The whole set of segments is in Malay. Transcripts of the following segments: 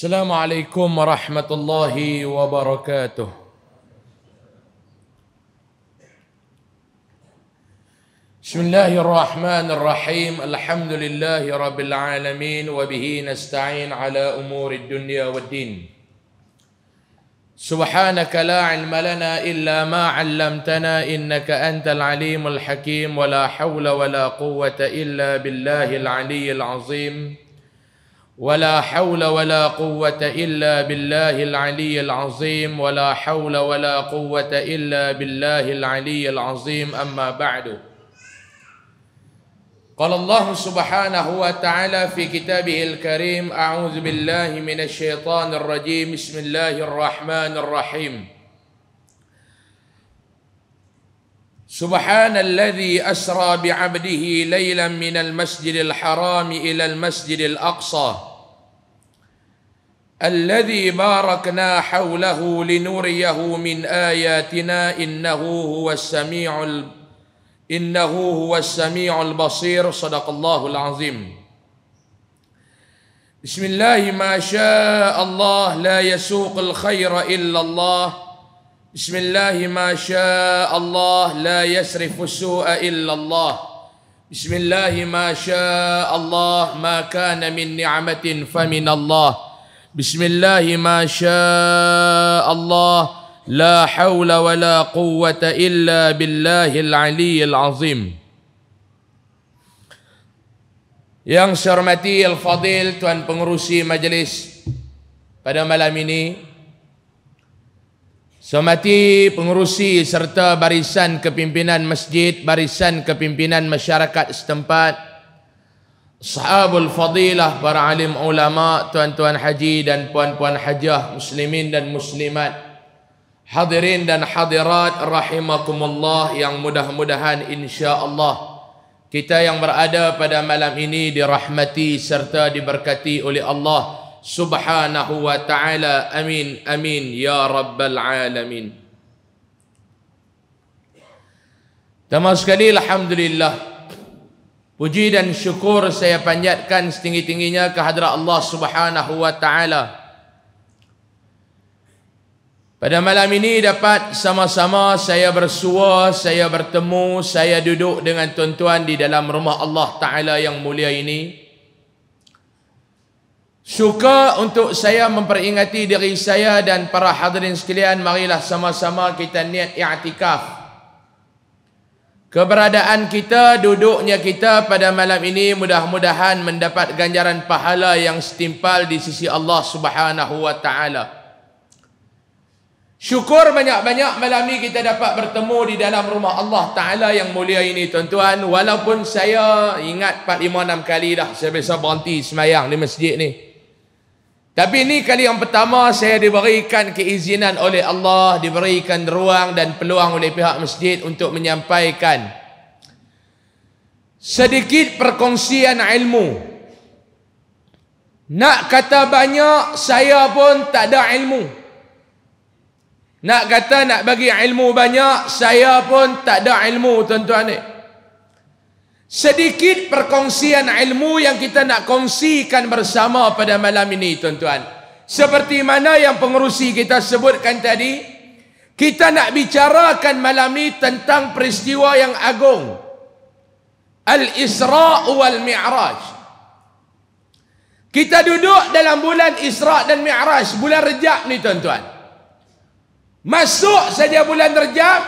السلام عليكم ورحمة الله وبركاته بسم الله الرحمن الرحيم الحمد لله رب العالمين وبه نستعين على أمور الدنيا والدين سبحانك لا علم لنا إلا ما علمتنا إنك أنت العليم الحكيم ولا حول ولا قوة إلا بالله العلي العظيم ولا حول ولا قوه الا بالله العلي العظيم ولا حول ولا قوه الا بالله العلي العظيم اما بعد قال الله سبحانه وتعالى في كتابه الكريم اعوذ بالله من الشيطان الرجيم بسم الله الرحمن الرحيم سبحان الذي اسرى بعبده ليلا من المسجد الحرام الى المسجد الاقصى الذي باركنا حوله لنريه من اياتنا انه هو السميع انه هو السميع البصير صدق الله العظيم بسم الله ما شاء الله لا يسوق الخير الا الله بسم الله ما شاء الله لا يسرف السوء الا الله بسم الله ما شاء الله ما كان من نعمه فمن الله بسم الله ما شاء الله لا illa ولا قوة إلا بالله Yang saya hormati Al-Fadil Tuan Pengerusi Majlis pada malam ini Saya hormati Pengerusi serta barisan kepimpinan masjid, barisan kepimpinan masyarakat setempat sahabul fadilah para alim ulama tuan-tuan haji dan puan-puan hajah muslimin dan muslimat hadirin dan hadirat rahimakumullah yang mudah-mudahan insya Allah kita yang berada pada malam ini dirahmati serta diberkati oleh Allah subhanahu wa ta'ala amin amin ya rabbal alamin Tama sekali Alhamdulillah Puji dan syukur saya panjatkan setinggi-tingginya ke hadrat Allah Subhanahu wa taala. Pada malam ini dapat sama-sama saya bersua, saya bertemu, saya duduk dengan tuan-tuan di dalam rumah Allah Taala yang mulia ini. Suka untuk saya memperingati diri saya dan para hadirin sekalian, marilah sama-sama kita niat i'tikaf. Ya Keberadaan kita, duduknya kita pada malam ini mudah-mudahan mendapat ganjaran pahala yang setimpal di sisi Allah Subhanahu wa taala. Syukur banyak-banyak malam ini kita dapat bertemu di dalam rumah Allah Taala yang mulia ini tuan-tuan walaupun saya ingat 4 5 6 kali dah saya biasa berhenti semayang di masjid ni. Tapi ini kali yang pertama saya diberikan keizinan oleh Allah, diberikan ruang dan peluang oleh pihak masjid untuk menyampaikan sedikit perkongsian ilmu. Nak kata banyak, saya pun tak ada ilmu. Nak kata nak bagi ilmu banyak, saya pun tak ada ilmu tuan-tuan ni. -tuan sedikit perkongsian ilmu yang kita nak kongsikan bersama pada malam ini tuan-tuan seperti mana yang pengerusi kita sebutkan tadi kita nak bicarakan malam ini tentang peristiwa yang agung Al-Isra wal Mi'raj kita duduk dalam bulan Isra dan Mi'raj bulan Rejab ni tuan-tuan masuk saja bulan Rejab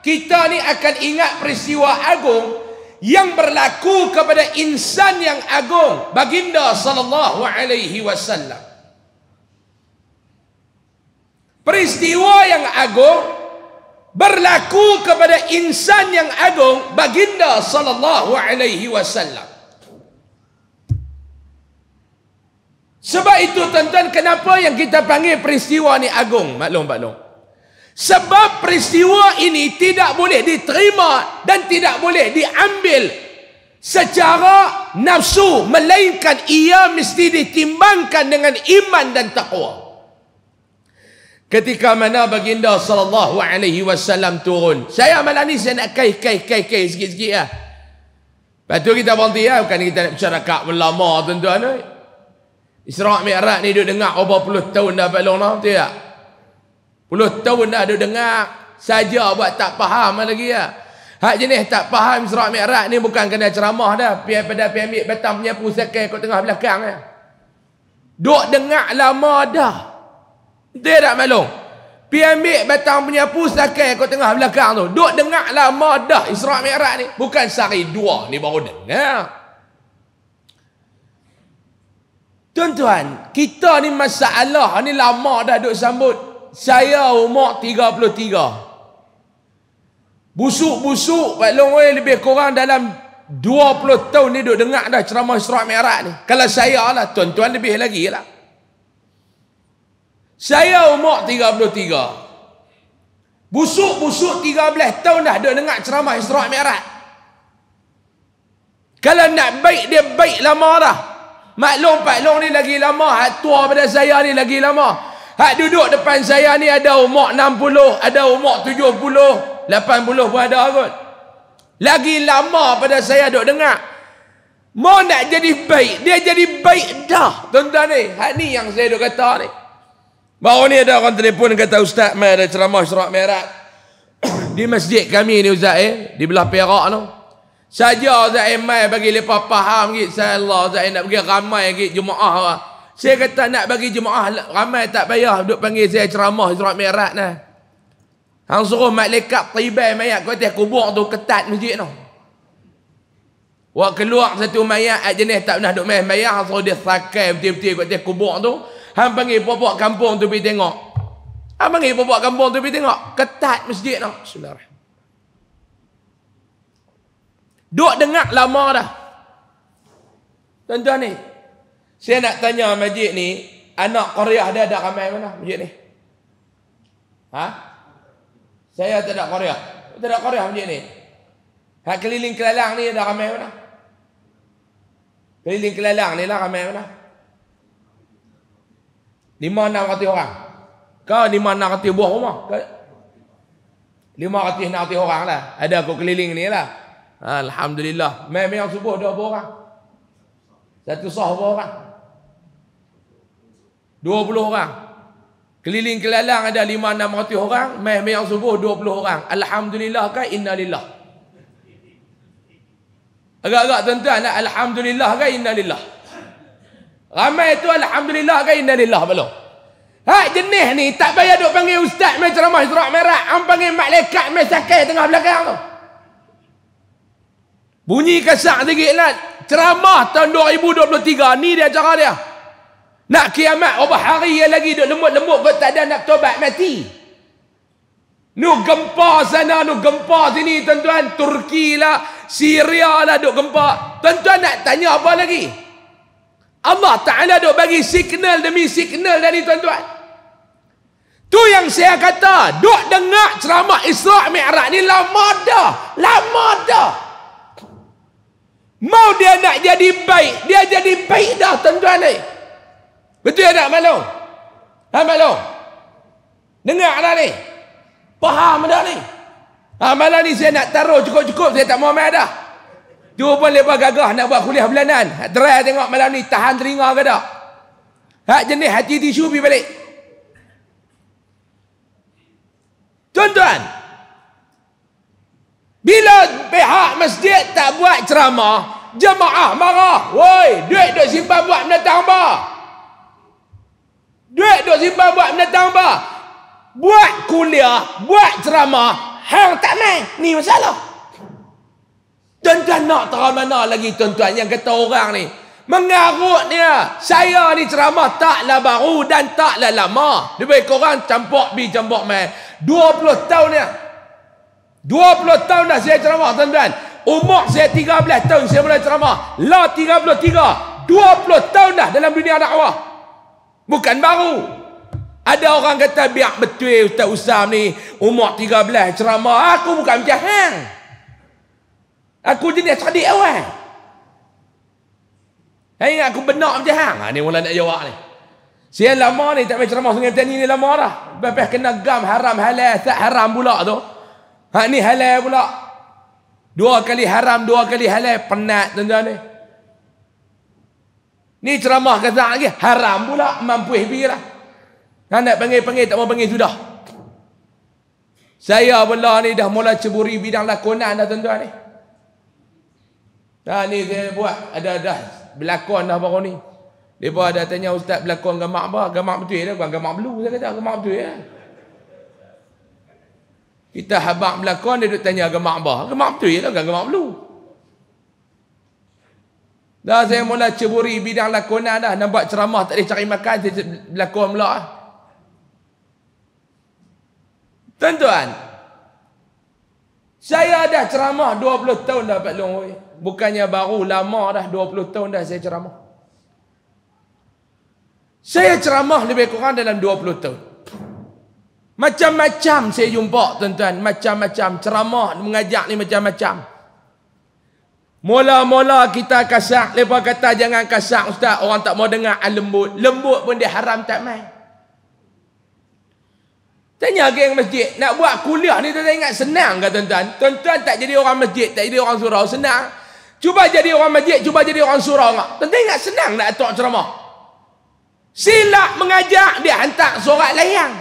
kita ni akan ingat peristiwa agung yang berlaku kepada insan yang agung baginda sallallahu alaihi wasallam peristiwa yang agung berlaku kepada insan yang agung baginda sallallahu alaihi wasallam sebab itu tuan-tuan kenapa yang kita panggil peristiwa ni agung maklum maklum sebab peristiwa ini tidak boleh diterima dan tidak boleh diambil secara nafsu melainkan ia mesti ditimbangkan dengan iman dan takwa. Ketika mana baginda sallallahu alaihi wasallam turun. Saya malam ni saya nak kai kai kai kai sikit-sikit lah. Lepas tu kita berhenti lah. Bukan kita nak bicara kak lama tuan-tuan. Eh. Isra' Mi'raj ni duduk dengar berapa puluh tahun dah balong lah. Betul Puluh tahun dah ada dengar saja buat tak faham lah lagi ya. Hak jenis tak faham Isra Mikraj ni bukan kena ceramah dah. Pian pada pian ambil petang punya pusakan kat tengah belakang ya. Duk dengar lama dah. Dia tak malung. Pian ambil petang punya pusakan kat tengah belakang tu. Duk dengar lama dah Isra Mikraj ni. Bukan sehari dua ni baru dengar. Tuan-tuan, kita ni masalah ni lama dah duk sambut saya umur 33. Busuk-busuk Pak Long Wei lebih kurang dalam 20 tahun ni duk dengar dah ceramah Isra Mikraj ni. Kalau saya lah tuan-tuan lebih lagi lah. Saya umur 33. Busuk-busuk 13 tahun dah duk dengar ceramah Isra Mikraj. Kalau nak baik dia baik lama dah. Maklum Pak Long ni lagi lama, hak tua pada saya ni lagi lama. Hak duduk depan saya ni ada umur 60, ada umur 70, 80 pun ada kot. Lagi lama pada saya duk dengar. Mau nak jadi baik, dia jadi baik dah. Tuan-tuan ni, hak ni yang saya duk kata ni. Baru ni ada orang telefon kata ustaz mai ada ceramah syarak merat. di masjid kami ni ustaz eh, di belah Perak tu. Saja ustaz eh, mai bagi lepas faham gitu. Saya Allah ustaz eh, nak pergi ramai lagi Jumaah lah. Saya kata nak bagi jemaah ramai tak payah Duk panggil saya ceramah Isra Mikraj nah. Hang suruh malaikat tibai mayat kat atas kubur tu ketat masjid tu. Wak keluar satu mayat ad jenis tak pernah duk main mayat hang suruh dia sakai betul-betul kat atas kubur tu. Hang panggil puak kampung tu pergi tengok. Hang panggil puak kampung tu pergi tengok ketat masjid tu. Bismillahirrahmanirrahim. Duk dengar lama dah. Tuan-tuan ni, saya nak tanya masjid ni, anak Korea dia ada ramai mana masjid ni? Ha? Saya tak ada qaryah. Tak ada qaryah masjid ni. Hak keliling kelalang ni ada ramai mana? Keliling kelalang ni lah ramai mana? Lima enam ratus orang. Kau lima enam ratus buah rumah. Lima ratus enam ratus orang lah. Ada aku keliling ni lah. Alhamdulillah. Memang subuh dua orang. Satu sah dua orang. 20 orang. Keliling kelalang ada 5 600 orang, mai mai subuh 20 orang. Alhamdulillah kan innalillah. Agak-agak tuan-tuan nak alhamdulillah kan innalillah. Ramai tu alhamdulillah kan innalillah belum. Ha jenis ni tak payah duk panggil ustaz mai ceramah Isra Mikraj, hang panggil malaikat mai sakai tengah belakang tu. Bunyi kasar sikitlah ceramah tahun 2023 ni dia acara dia. Nak kiamat obah hari yang lagi duk lembut-lembut kau tak ada nak tobat mati. Nu gempa sana, nu gempa sini tuan-tuan. Turki lah, Syria lah duk gempa. Tuan-tuan nak tanya apa lagi? Allah Ta'ala duk bagi signal demi signal dari tuan-tuan. Tu yang saya kata, duk dengar ceramah Isra' Mi'raj ni lama dah. Lama dah. Mau dia nak jadi baik, dia jadi baik dah tuan-tuan ni. Eh. Betul tak malu? Ha malu? Dengar lah ni. Faham dah ni. Ha malu ni saya nak taruh cukup-cukup saya tak mau main dah. Dua pun lebar gagah nak buat kuliah bulanan. Ha, try tengok malam ni tahan teringa ke tak. Ha jenis hati tisu pergi balik. Tuan-tuan. Bila pihak masjid tak buat ceramah, jemaah marah. Woi, duit duk simpan buat menentang bah. Duit duk simpan buat benda tambah. Buat kuliah, buat ceramah, hang tak main. Ni masalah. Tuan-tuan nak tahu mana lagi tuan-tuan yang kata orang ni. Mengarut dia. Saya ni ceramah taklah baru dan taklah lama. Lebih korang campur bi campur main. 20 tahun ni. 20 tahun dah saya ceramah tuan-tuan. Umur saya 13 tahun saya mulai ceramah. Lah 33. 20 tahun dah dalam dunia dakwah. Bukan baru. Ada orang kata biar betul Ustaz Usam ni umur 13 ceramah. Aku bukan macam hang. Aku jenis cerdik awal. Hai ingat aku benar macam hang. Ha ni mula nak jawab ni. Sian lama ni tak main ceramah sungai tani ni lama dah. Bapak kena gam haram halal tak haram pula tu. Ha ni halal pula. Dua kali haram, dua kali halal penat tuan-tuan ni. Eh? Ni ceramah kata lagi haram pula mampu hibirah. Kan nak panggil-panggil tak mau panggil sudah. Saya pula ni dah mula ceburi bidang lakonan dah tuan-tuan ni. Dah ni saya buat ada dah belakon dah baru ni. Depa ada tanya ustaz belakon gamak apa? Gamak betul dah bukan gamak blue saya kata gamak betul ya. Kita habak belakon dia duk tanya gamak apa? Gamak betul ya lah gamak blue. Dah saya mula ceburi bidang lakonan dah. nampak ceramah tak boleh cari makan. Saya lakon pula. Tuan-tuan. Saya dah ceramah 20 tahun dah Pak Long. Bukannya baru lama dah 20 tahun dah saya ceramah. Saya ceramah lebih kurang dalam 20 tahun. Macam-macam saya jumpa tuan-tuan. Macam-macam ceramah mengajak ni macam-macam. Mula-mula kita kasak Lepas kata jangan kasak ustaz. Orang tak mau dengar ah, lembut. Lembut pun dia haram tak main. Tanya geng masjid. Nak buat kuliah ni tuan-tuan ingat senang ke tuan-tuan? Tuan-tuan tak jadi orang masjid. Tak jadi orang surau. Senang. Cuba jadi orang masjid. Cuba jadi orang surau. Tuan-tuan ingat senang nak atuk ceramah. Silap mengajak dia hantar surat layang.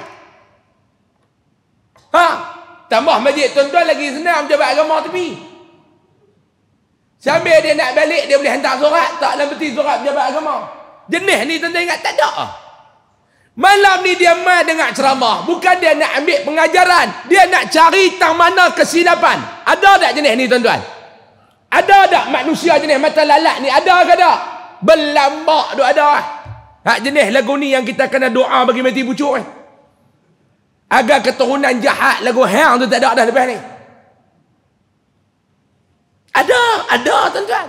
Ha? Tambah masjid tuan-tuan lagi senang. Jabat agama tepi. Ha? Sambil dia nak balik dia boleh hantar surat tak dalam peti surat pejabat agama. Jenis ni tuan-tuan ingat tak ada. Malam ni dia mai dengar ceramah, bukan dia nak ambil pengajaran, dia nak cari tang mana kesilapan. Ada tak jenis ni tuan-tuan? Ada tak manusia jenis mata lalat ni? Ada ke tak? Belambak tu ada. Hak jenis lagu ni yang kita kena doa bagi mati pucuk eh. Agar keturunan jahat lagu hang tu tak ada dah lepas ni. Ada, ada tuan-tuan.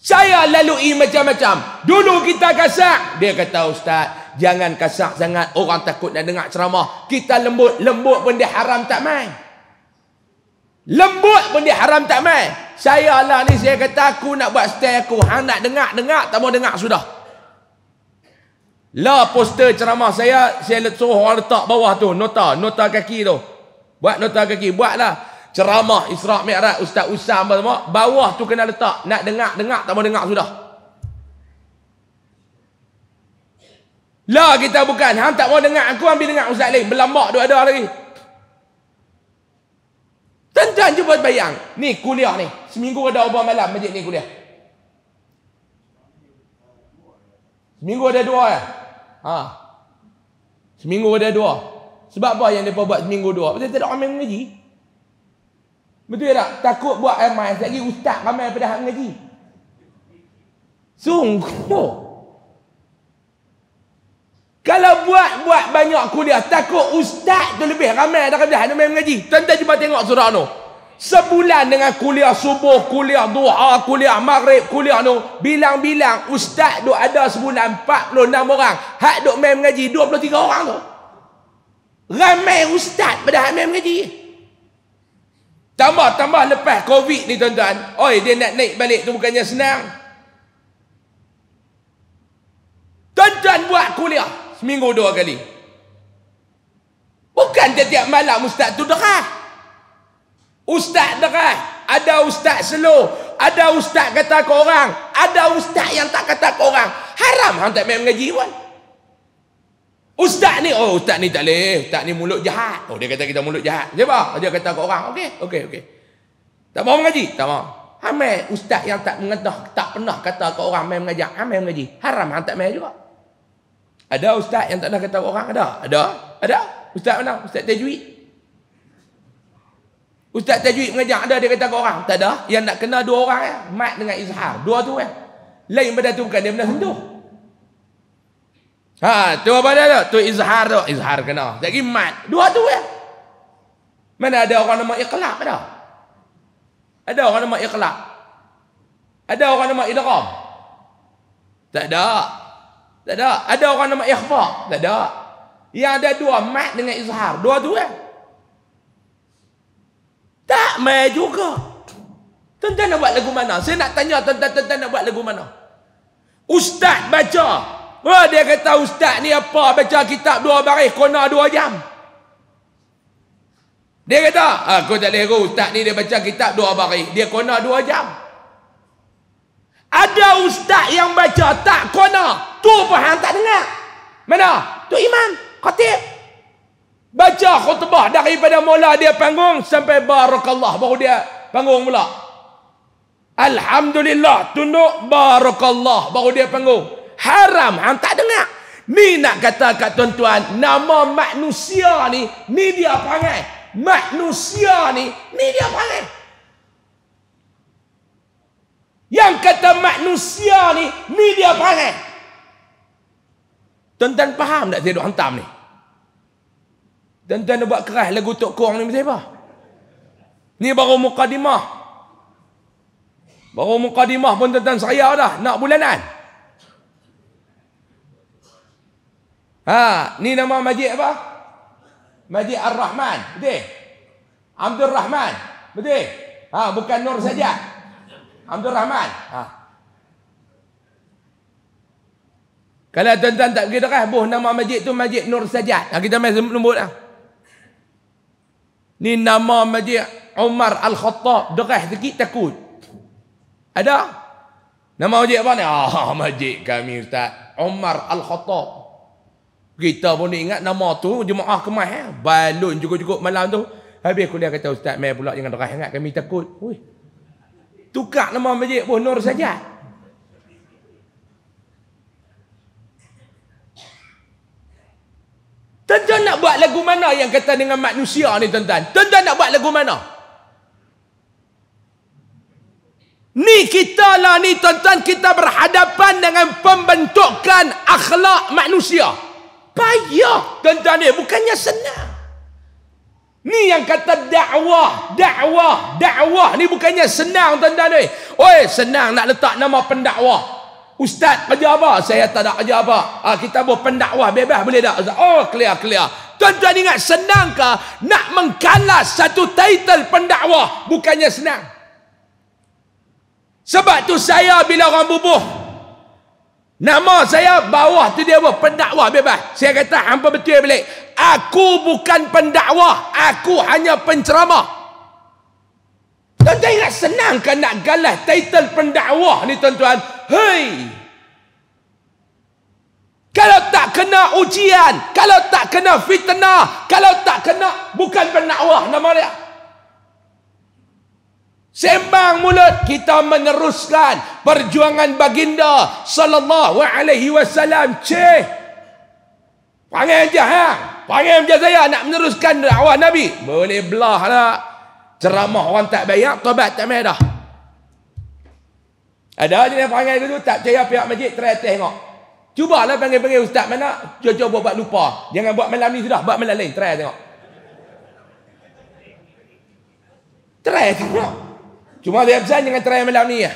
Saya lalui macam-macam. Dulu kita kasar. Dia kata, Ustaz, jangan kasar sangat. Orang takut nak dengar ceramah. Kita lembut. Lembut pun dia haram tak main. Lembut pun dia haram tak main. Saya lah ni, saya kata, aku nak buat stay aku. Hang nak dengar, dengar. Tak mau dengar, sudah. Lah poster ceramah saya, saya suruh orang letak bawah tu. Nota, nota kaki tu. Buat nota kaki, buatlah ceramah Isra Mikraj Ustaz Usam apa semua bawah tu kena letak nak dengar dengar tak mau dengar sudah lah kita bukan hang tak mau dengar aku ambil dengar Ustaz lain berlambak dua ada lagi tuan-tuan cuba bayang ni kuliah ni seminggu ada obat malam majlis ni kuliah seminggu ada dua ya ha seminggu ada dua sebab apa yang mereka buat seminggu dua pasal tak ada orang mengaji Betul tak? Takut buat MIS lagi ustaz ramai pada hak ngaji. Sungguh. Kalau buat-buat banyak kuliah, takut ustaz tu lebih ramai daripada hak ramai mengaji. Tuan-tuan cuba tengok surah tu. Sebulan dengan kuliah subuh, kuliah doa, kuliah maghrib, kuliah tu. Bilang-bilang ustaz tu ada sebulan 46 orang. Hak duk main mengaji 23 orang tu. Ramai ustaz pada hak main mengaji. Tambah-tambah lepas COVID ni tuan-tuan. Oi, dia nak naik balik tu bukannya senang. Tuan-tuan buat kuliah seminggu dua kali. Bukan setiap malam ustaz tu derah. Ustaz derah. Ada ustaz slow. Ada ustaz kata orang. Ada ustaz yang tak kata orang. Haram hang tak main mengaji pun. Kan? Ustaz ni, oh ustaz ni tak boleh. Ustaz ni mulut jahat. Oh dia kata kita mulut jahat. dia apa? Dia kata ke orang. Okey, okey, okey. Tak mau mengaji? Tak mau. Amin ustaz yang tak mengetah, tak pernah kata ke orang main mengajar. Amin mengaji. Haram hang tak main juga. Ada ustaz yang tak pernah kata ke orang? Ada. Ada. Ada. Ustaz mana? Ustaz Tajwid. Ustaz Tajwid mengajar ada dia kata ke orang? Tak ada. Yang nak kena dua orang ya. Mat dengan Izhar. Dua tu ya. Lain benda tu bukan dia benda sentuh. Ha, tu apa dia tu? Tu izhar tu. Izhar kena. Jadi mat. Dua tu ya. Mana ada orang nama ikhlas ada, Ada orang nama ikhlas, Ada orang nama idram? Tak ada. Tak ada. Ada orang nama ikhfa? Tak ada. Yang ada dua mat dengan izhar. Dua tu ya. Tak mai juga. Tuan-tuan nak buat lagu mana? Saya nak tanya tuan-tuan nak buat lagu mana? Ustaz baca Oh, dia kata ustaz ni apa baca kitab dua baris kona dua jam. Dia kata, aku tak leru ustaz ni dia baca kitab dua baris. Dia kona dua jam. Ada ustaz yang baca tak kona. Tu pun hang tak dengar. Mana? Tu iman Khatib. Baca khutbah daripada mula dia panggung sampai barakallah. Baru dia panggung mula Alhamdulillah tunduk barakallah. Baru dia panggung haram hang tak dengar ni nak kata kat tuan-tuan nama manusia ni ni dia panggil manusia ni ni dia panggil yang kata manusia ni ni dia panggil tuan-tuan faham tak saya duk hantam ni tuan-tuan buat keras lagu tok kong ni macam apa ni baru mukadimah baru mukadimah pun tuan-tuan saya dah nak bulanan Ha, ni nama masjid apa? Masjid Ar-Rahman. Betul? Abdul Rahman. Betul? Ha, bukan Nur saja. Abdul Rahman. Ha. Kalau tuan-tuan tak pergi terah, buh nama masjid tu masjid Nur saja. Ha, kita main sebut lah. Ni nama masjid Umar Al-Khattab. Derah sikit takut. Ada? Nama masjid apa ni? Ah, masjid kami Ustaz. Umar Al-Khattab. Kita pun ingat nama tu jemaah kemas eh. Balun cukup-cukup malam tu. Habis kuliah kata ustaz mai pula jangan derah sangat kami takut. Oi. Tukar nama masjid pun Nur saja. Tuan-tuan nak buat lagu mana yang kata dengan manusia ni tuan-tuan? Tuan-tuan nak buat lagu mana? Ni kita lah ni tuan-tuan kita berhadapan dengan pembentukan akhlak Manusia payah tuan-tuan ni bukannya senang ni yang kata dakwah dakwah dakwah ni bukannya senang tuan-tuan ni oi senang nak letak nama pendakwah ustaz kerja apa saya tak ada kerja apa ha, kita buat pendakwah bebas boleh tak oh clear clear tuan-tuan ingat senang ke nak mengkalas satu title pendakwah bukannya senang sebab tu saya bila orang bubuh Nama saya bawah tu dia apa? Pendakwah bebas. Saya kata hampa betul balik. Aku bukan pendakwah. Aku hanya penceramah. Tuan-tuan ingat senang kan nak galah title pendakwah ni tuan-tuan? Hei! Kalau tak kena ujian, kalau tak kena fitnah, kalau tak kena, bukan pendakwah nama dia. Sembang mulut kita meneruskan perjuangan baginda sallallahu alaihi wasallam. Cih. Panggil aja ha. Panggil aja saya nak meneruskan dakwah Nabi. Boleh belah lah. Ceramah orang tak bayar, tobat tak main dah. Ada je yang panggil dulu tak percaya pihak masjid try tengok. Cuba lah panggil-panggil ustaz mana, cuba buat buat lupa. Jangan buat malam ni sudah, buat malam lain try tengok. Try tengok. Cuma dia berjanji dengan terakhir malam ni ya.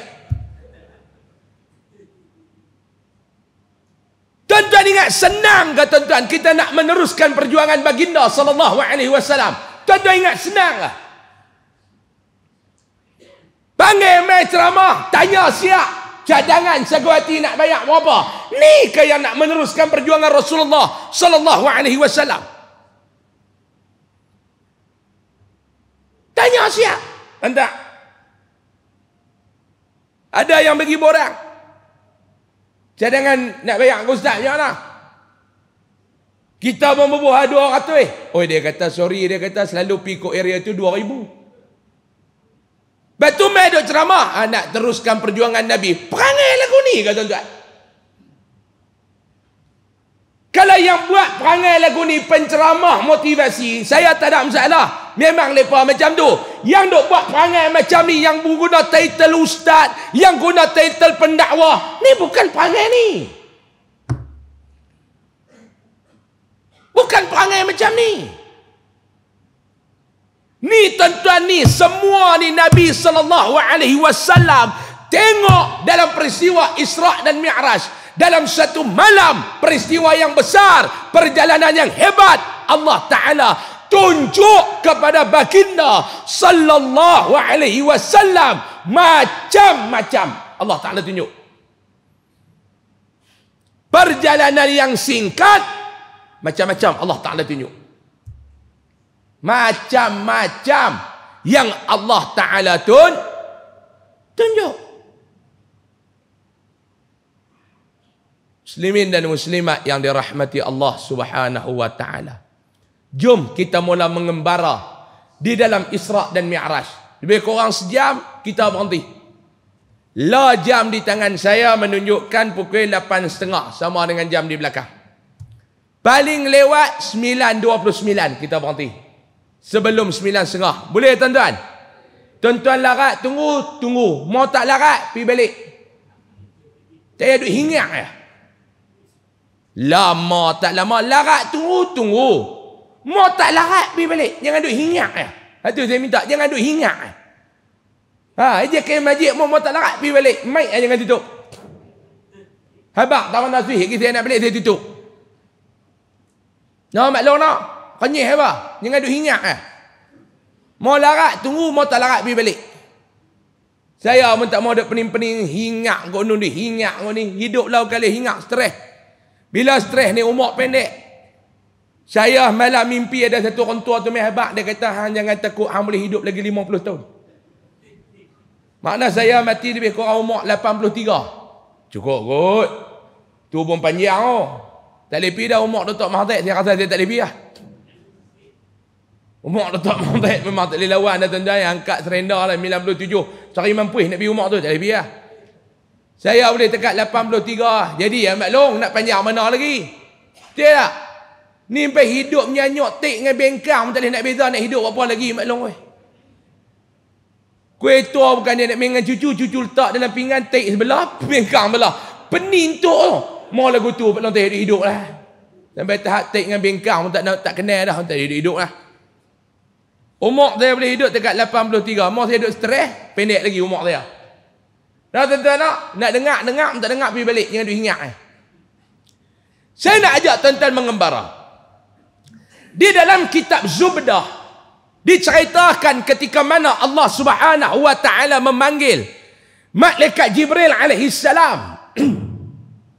Tuan-tuan ingat senang ke tuan-tuan kita nak meneruskan perjuangan baginda sallallahu alaihi wasallam? Tuan-tuan ingat senang ke? Lah. Panggil mai ceramah, tanya siap cadangan segera seguati nak bayar berapa? Ni ke yang nak meneruskan perjuangan Rasulullah saw. Tanya siap. Tentang ada yang bagi borang. Cadangan nak bayar ke ustaz je ya lah. Kita pun berbuah 200 eh. Oh dia kata sorry dia kata selalu pergi area tu 2000. Lepas tu main duk ceramah. Ha, nak teruskan perjuangan Nabi. Perangai lagu ni kata tuan-tuan. Kalau yang buat perangai lagu ni penceramah motivasi. Saya tak ada masalah. Memang mereka macam tu Yang duk buat perangai macam ni Yang guna title ustaz Yang guna title pendakwah Ni bukan perangai ni Bukan perangai macam ni Ni tuan-tuan ni Semua ni Nabi SAW Tengok dalam peristiwa Isra' dan Mi'raj dalam satu malam peristiwa yang besar perjalanan yang hebat Allah Ta'ala tunjuk kepada baginda sallallahu alaihi wasallam macam-macam Allah Taala tunjuk perjalanan yang singkat macam-macam Allah Taala tunjuk macam-macam yang Allah Taala tun tunjuk muslimin dan muslimat yang dirahmati Allah Subhanahu wa taala Jom kita mula mengembara di dalam Isra' dan Mi'raj. Lebih kurang sejam, kita berhenti. La jam di tangan saya menunjukkan pukul 8.30 sama dengan jam di belakang. Paling lewat 9.29 kita berhenti. Sebelum 9.30. Boleh tuan-tuan? Tuan-tuan larat, tunggu, tunggu. Mau tak larat, pi balik. Saya duduk hingat ya. Lama tak lama, larat tunggu, tunggu. Mau tak larat pergi balik. Jangan duk hingak ya. Eh. Itu saya minta. Jangan duk hingak. ya. Eh. Ha, dia ke majik. mau tak larat pergi balik. Mic aja eh, jangan tutup. Habak tak mana sih kita nak balik dia tutup. Nah, no, maklum nak. No. Kenyih haba. Jangan duk hingak ya. Mau larat tunggu mau tak larat pergi balik. Saya pun tak mau ada pening-pening hingak, kau ni hingak, kau ni hiduplah kali hingak, stres. Bila stres ni umur pendek, saya malam mimpi ada satu orang tua tu hebat dia kata hang jangan takut hang boleh hidup lagi 50 tahun. Makna saya mati lebih kurang umur 83. Cukup kot. Tu pun panjang oh. Tak lebih dah umur Dr. Mahathir saya rasa saya tak lebih lah. Umur Dr. Mahathir memang tak boleh lawan dah tuan-tuan yang angkat serendah lah 97. Cari mampu nak pergi umur tu tak lebih lah. Saya boleh tekat 83. Jadi yang maklum nak panjang mana lagi? Betul tak? Ni sampai hidup menyanyok tik dengan bengkang tak boleh nak beza nak hidup apa lagi maklum oi. Kuih tua bukan dia nak dengan cucu cucu letak dalam pinggan tik sebelah bengkang sebelah. Penintuk tu. Mau lagu tu maklum tak hidup lah. Sampai tahap tik dengan bengkang pun tak nak tak kenal dah tak hidup, hidup lah. Umur saya boleh hidup dekat 83. Mau saya hidup stres pendek lagi umur saya. Dah tuan nak nak dengar dengar tak dengar pergi balik jangan duk ingat eh. Saya nak ajak tuan-tuan mengembara. Di dalam kitab Zubdah diceritakan ketika mana Allah Subhanahu wa taala memanggil malaikat Jibril alaihi salam.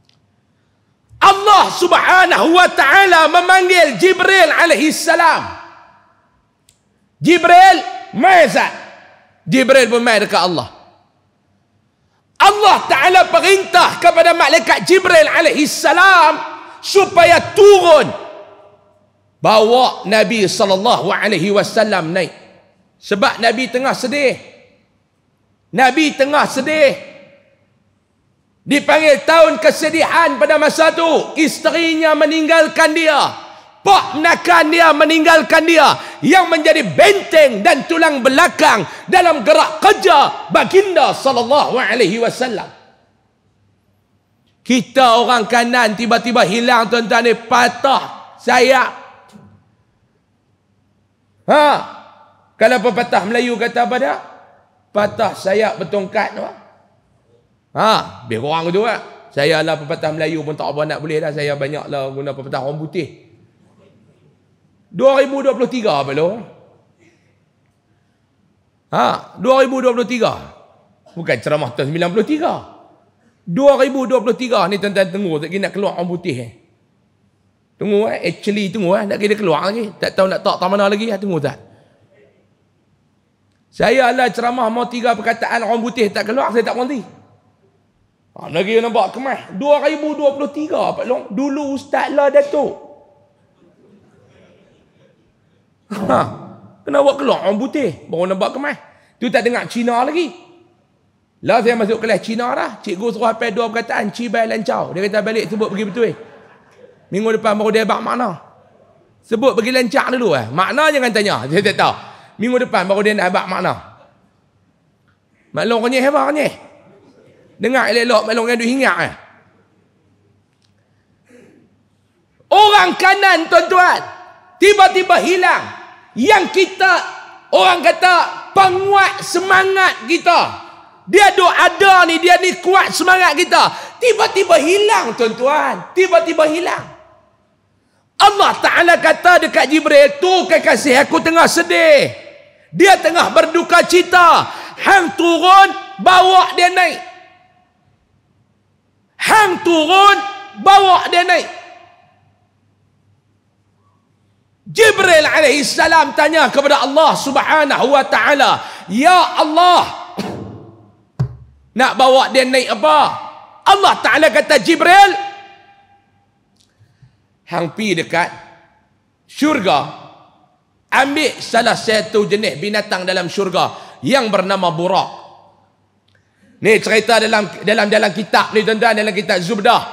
Allah Subhanahu wa taala memanggil Jibril alaihi salam. Jibril mazat. Jibril bermai dekat Allah. Allah Taala perintah kepada malaikat Jibril alaihi salam supaya turun bawa Nabi sallallahu alaihi wasallam naik. Sebab Nabi tengah sedih. Nabi tengah sedih. Dipanggil tahun kesedihan pada masa itu, isterinya meninggalkan dia. Pak nakan dia meninggalkan dia yang menjadi benteng dan tulang belakang dalam gerak kerja baginda sallallahu alaihi wasallam. Kita orang kanan tiba-tiba hilang tuan-tuan ni patah sayap Ha. Kalau pepatah Melayu kata apa dia? Patah sayap bertongkat ha? tu. Ha, lebih kurang gitu kan. Saya lah pepatah Melayu pun tak apa nak boleh dah. Saya banyak lah guna pepatah orang putih. 2023 apa lo? Ha, 2023. Bukan ceramah tahun 93. 2023 ni tuan-tuan tengok tak nak keluar orang putih eh. Tunggu eh, actually tunggu eh, nak kira keluar lagi. Tak tahu nak talk tak mana lagi, ah, tunggu Ustaz. Saya ala ceramah mau tiga perkataan orang putih tak keluar, saya tak berhenti. Ha, ah, lagi nampak kemah. 2023 Pak Long. Dulu Ustaz lah Datuk. Ha, kena buat keluar orang putih. Baru nampak kemah. Tu tak dengar Cina lagi. Lah saya masuk kelas Cina lah, Cikgu suruh hapai dua perkataan. Cibai lancau. Dia kata balik sebut pergi betul. Eh. Minggu depan baru debak mana? Sebut bagi lancar dulu eh. Makna jangan tanya. Saya tak tahu. Minggu depan baru dia nak debak makna. Maklong kenyih hebat kenyih. Dengar elok-elok maklong kenyih hingat eh. Orang kanan tuan-tuan. Tiba-tiba hilang. Yang kita orang kata penguat semangat kita. Dia duk ada ni, dia ni kuat semangat kita. Tiba-tiba hilang tuan-tuan. Tiba-tiba hilang. Allah Ta'ala kata dekat Jibril tu kekasih aku tengah sedih dia tengah berduka cita hang turun bawa dia naik hang turun bawa dia naik Jibril alaihi salam tanya kepada Allah Subhanahu wa taala, "Ya Allah, nak bawa dia naik apa?" Allah Taala kata, "Jibril, hang pi dekat syurga ambil salah satu jenis binatang dalam syurga yang bernama burak ni cerita dalam dalam dalam kitab ni tuan-tuan dalam kitab zubdah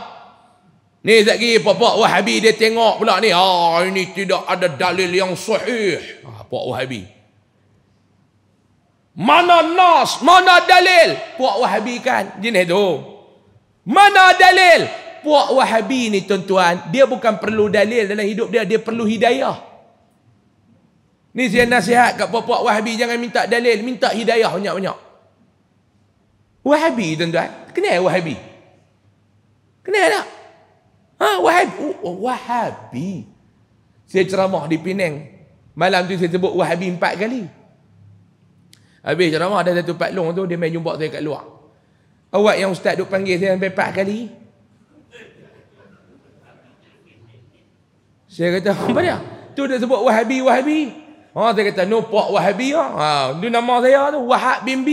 ni zaki pak-pak wahabi dia tengok pula ni ha oh, ini tidak ada dalil yang sahih ah, pak wahabi mana nas mana dalil pak wahabi kan jenis tu mana dalil puak wahabi ni tuan-tuan dia bukan perlu dalil dalam hidup dia dia perlu hidayah ni saya nasihat kat puak-puak wahabi jangan minta dalil minta hidayah banyak-banyak wahabi tuan-tuan kenal wahabi kenal tak ha, wahabi oh, oh, wahabi saya ceramah di Penang malam tu saya sebut wahabi empat kali habis ceramah ada satu long tu dia main jumpa saya kat luar awak yang ustaz duk panggil saya sampai empat kali Saya kata, apa dia? Tu dia sebut Wahabi, Wahabi. Ha, oh, saya kata, no, Pak Wahabi lah. Ha, tu nama saya tu, Wahab bin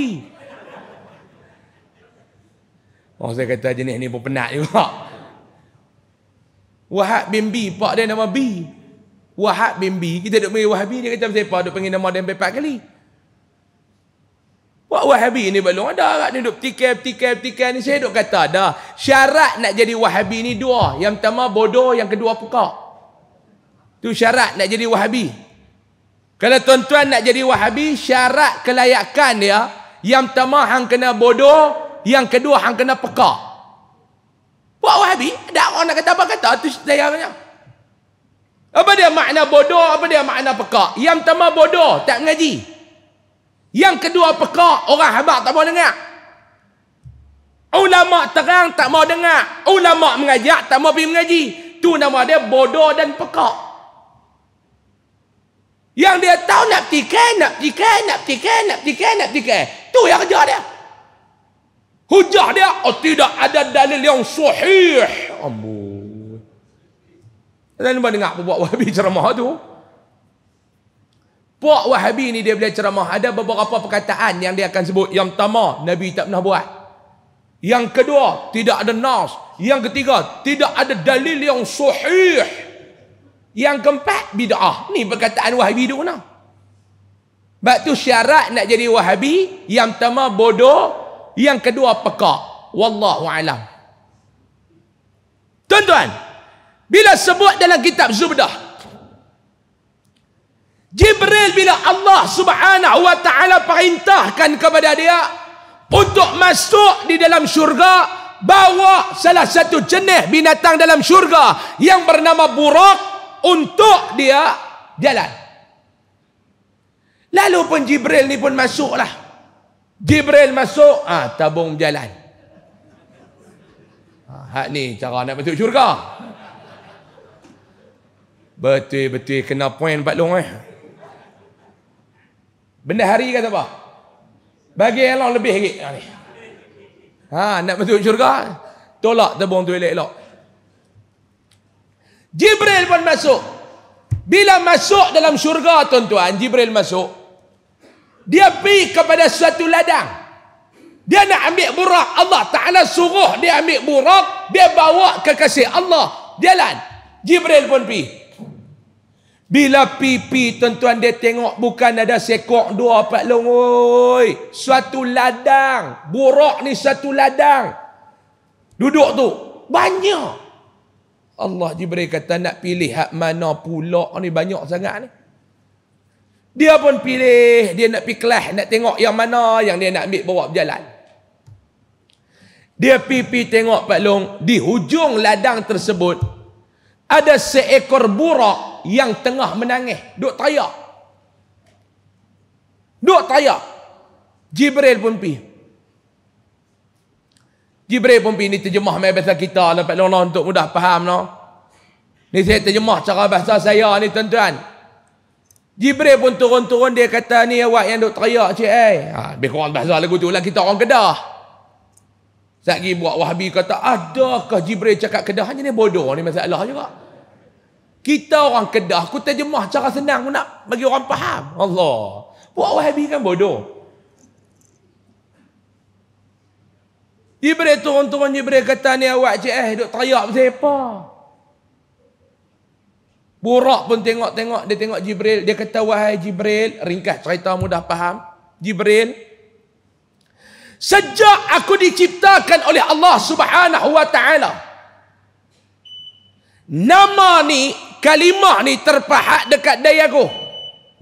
Oh, saya kata, jenis ni pun penat juga. Wahab bin Pak dia nama B. Wahab bin kita duduk panggil Wahabi, dia kata, siapa duduk panggil nama dia empat kali. Wah Wahabi ni belum ada. Agak ni duduk tikai, tikai, tikai ni. Saya duduk kata, dah. Syarat nak jadi Wahabi ni dua. Yang pertama, bodoh. Yang kedua, pekak. Itu syarat nak jadi wahabi. Kalau tuan-tuan nak jadi wahabi, syarat kelayakan dia, yang pertama hang kena bodoh, yang kedua hang kena peka. Buat wahabi, ada orang nak kata apa kata, itu saya Apa dia makna bodoh, apa dia makna peka? Yang pertama bodoh, tak ngaji. Yang kedua peka, orang habak tak mau dengar. Ulama terang tak mau dengar. Ulama mengajak tak mau pergi mengaji. Tu nama dia bodoh dan pekak. Yang dia tahu nak tikai, nak tikai, nak tikai, nak tikai, nak tikai. tu yang kerja dia. Hujah dia, oh tidak ada dalil yang suhih. Ambul. Dan mana dengar apa buat wahabi ceramah tu? Buat wahabi ni dia boleh ceramah. Ada beberapa perkataan yang dia akan sebut. Yang pertama, Nabi tak pernah buat. Yang kedua, tidak ada nas. Yang ketiga, tidak ada dalil yang sahih. Yang keempat bid'ah. Ni perkataan Wahabi duk kena. Sebab tu syarat nak jadi Wahabi yang pertama bodoh, yang kedua pekak. Wallahu alam. Tuan-tuan, bila sebut dalam kitab Zubdah Jibril bila Allah Subhanahu wa taala perintahkan kepada dia untuk masuk di dalam syurga bawa salah satu jenis binatang dalam syurga yang bernama buruk untuk dia jalan. Lalu pun Jibril ni pun masuk lah. Jibril masuk, ah ha, tabung jalan. Ah hak ni cara nak masuk syurga. Betul-betul kena poin empat long eh. Benda hari kata apa? Bagi yang lebih sikit. Ha, nak masuk syurga, tolak tabung tu elok-elok. Jibril pun masuk. Bila masuk dalam syurga tuan-tuan, Jibril masuk. Dia pergi kepada suatu ladang. Dia nak ambil burak. Allah Ta'ala suruh dia ambil burak. Dia bawa ke kasih Allah. Jalan. Jibril pun pergi. Bila pipi tuan-tuan dia tengok bukan ada sekok dua pak long oi. Suatu ladang. Buruk ni satu ladang. Duduk tu. Banyak. Allah Jibril kata nak pilih hak mana pula ni banyak sangat ni. Dia pun pilih, dia nak pergi kelas, nak tengok yang mana yang dia nak ambil bawa berjalan. Dia pipi tengok Pak Long, di hujung ladang tersebut, ada seekor burak yang tengah menangis, duk tayak. Duk tayak. Jibril pun pi. Jibril pun pergi ni terjemah main bahasa kita lah Pak Lona untuk mudah faham no. Ni saya terjemah cara bahasa saya ni tuan-tuan. Jibril pun turun-turun dia kata ni awak yang duk teriak cik eh. Ha, lebih kurang bahasa lagu tu lah kita orang kedah. Sekejap buat wahabi kata adakah Jibril cakap kedah ni bodoh ni masalah juga. Kita orang kedah aku terjemah cara senang nak bagi orang faham. Allah. Buat wahabi kan bodoh. Ibrahim turun-turun Ibrahim kata ni awak cik eh duk teriak siapa? Burak pun tengok-tengok dia tengok Jibril dia kata wahai Jibril ringkas cerita mudah faham Jibril sejak aku diciptakan oleh Allah Subhanahu wa taala nama ni kalimah ni terpahat dekat dai aku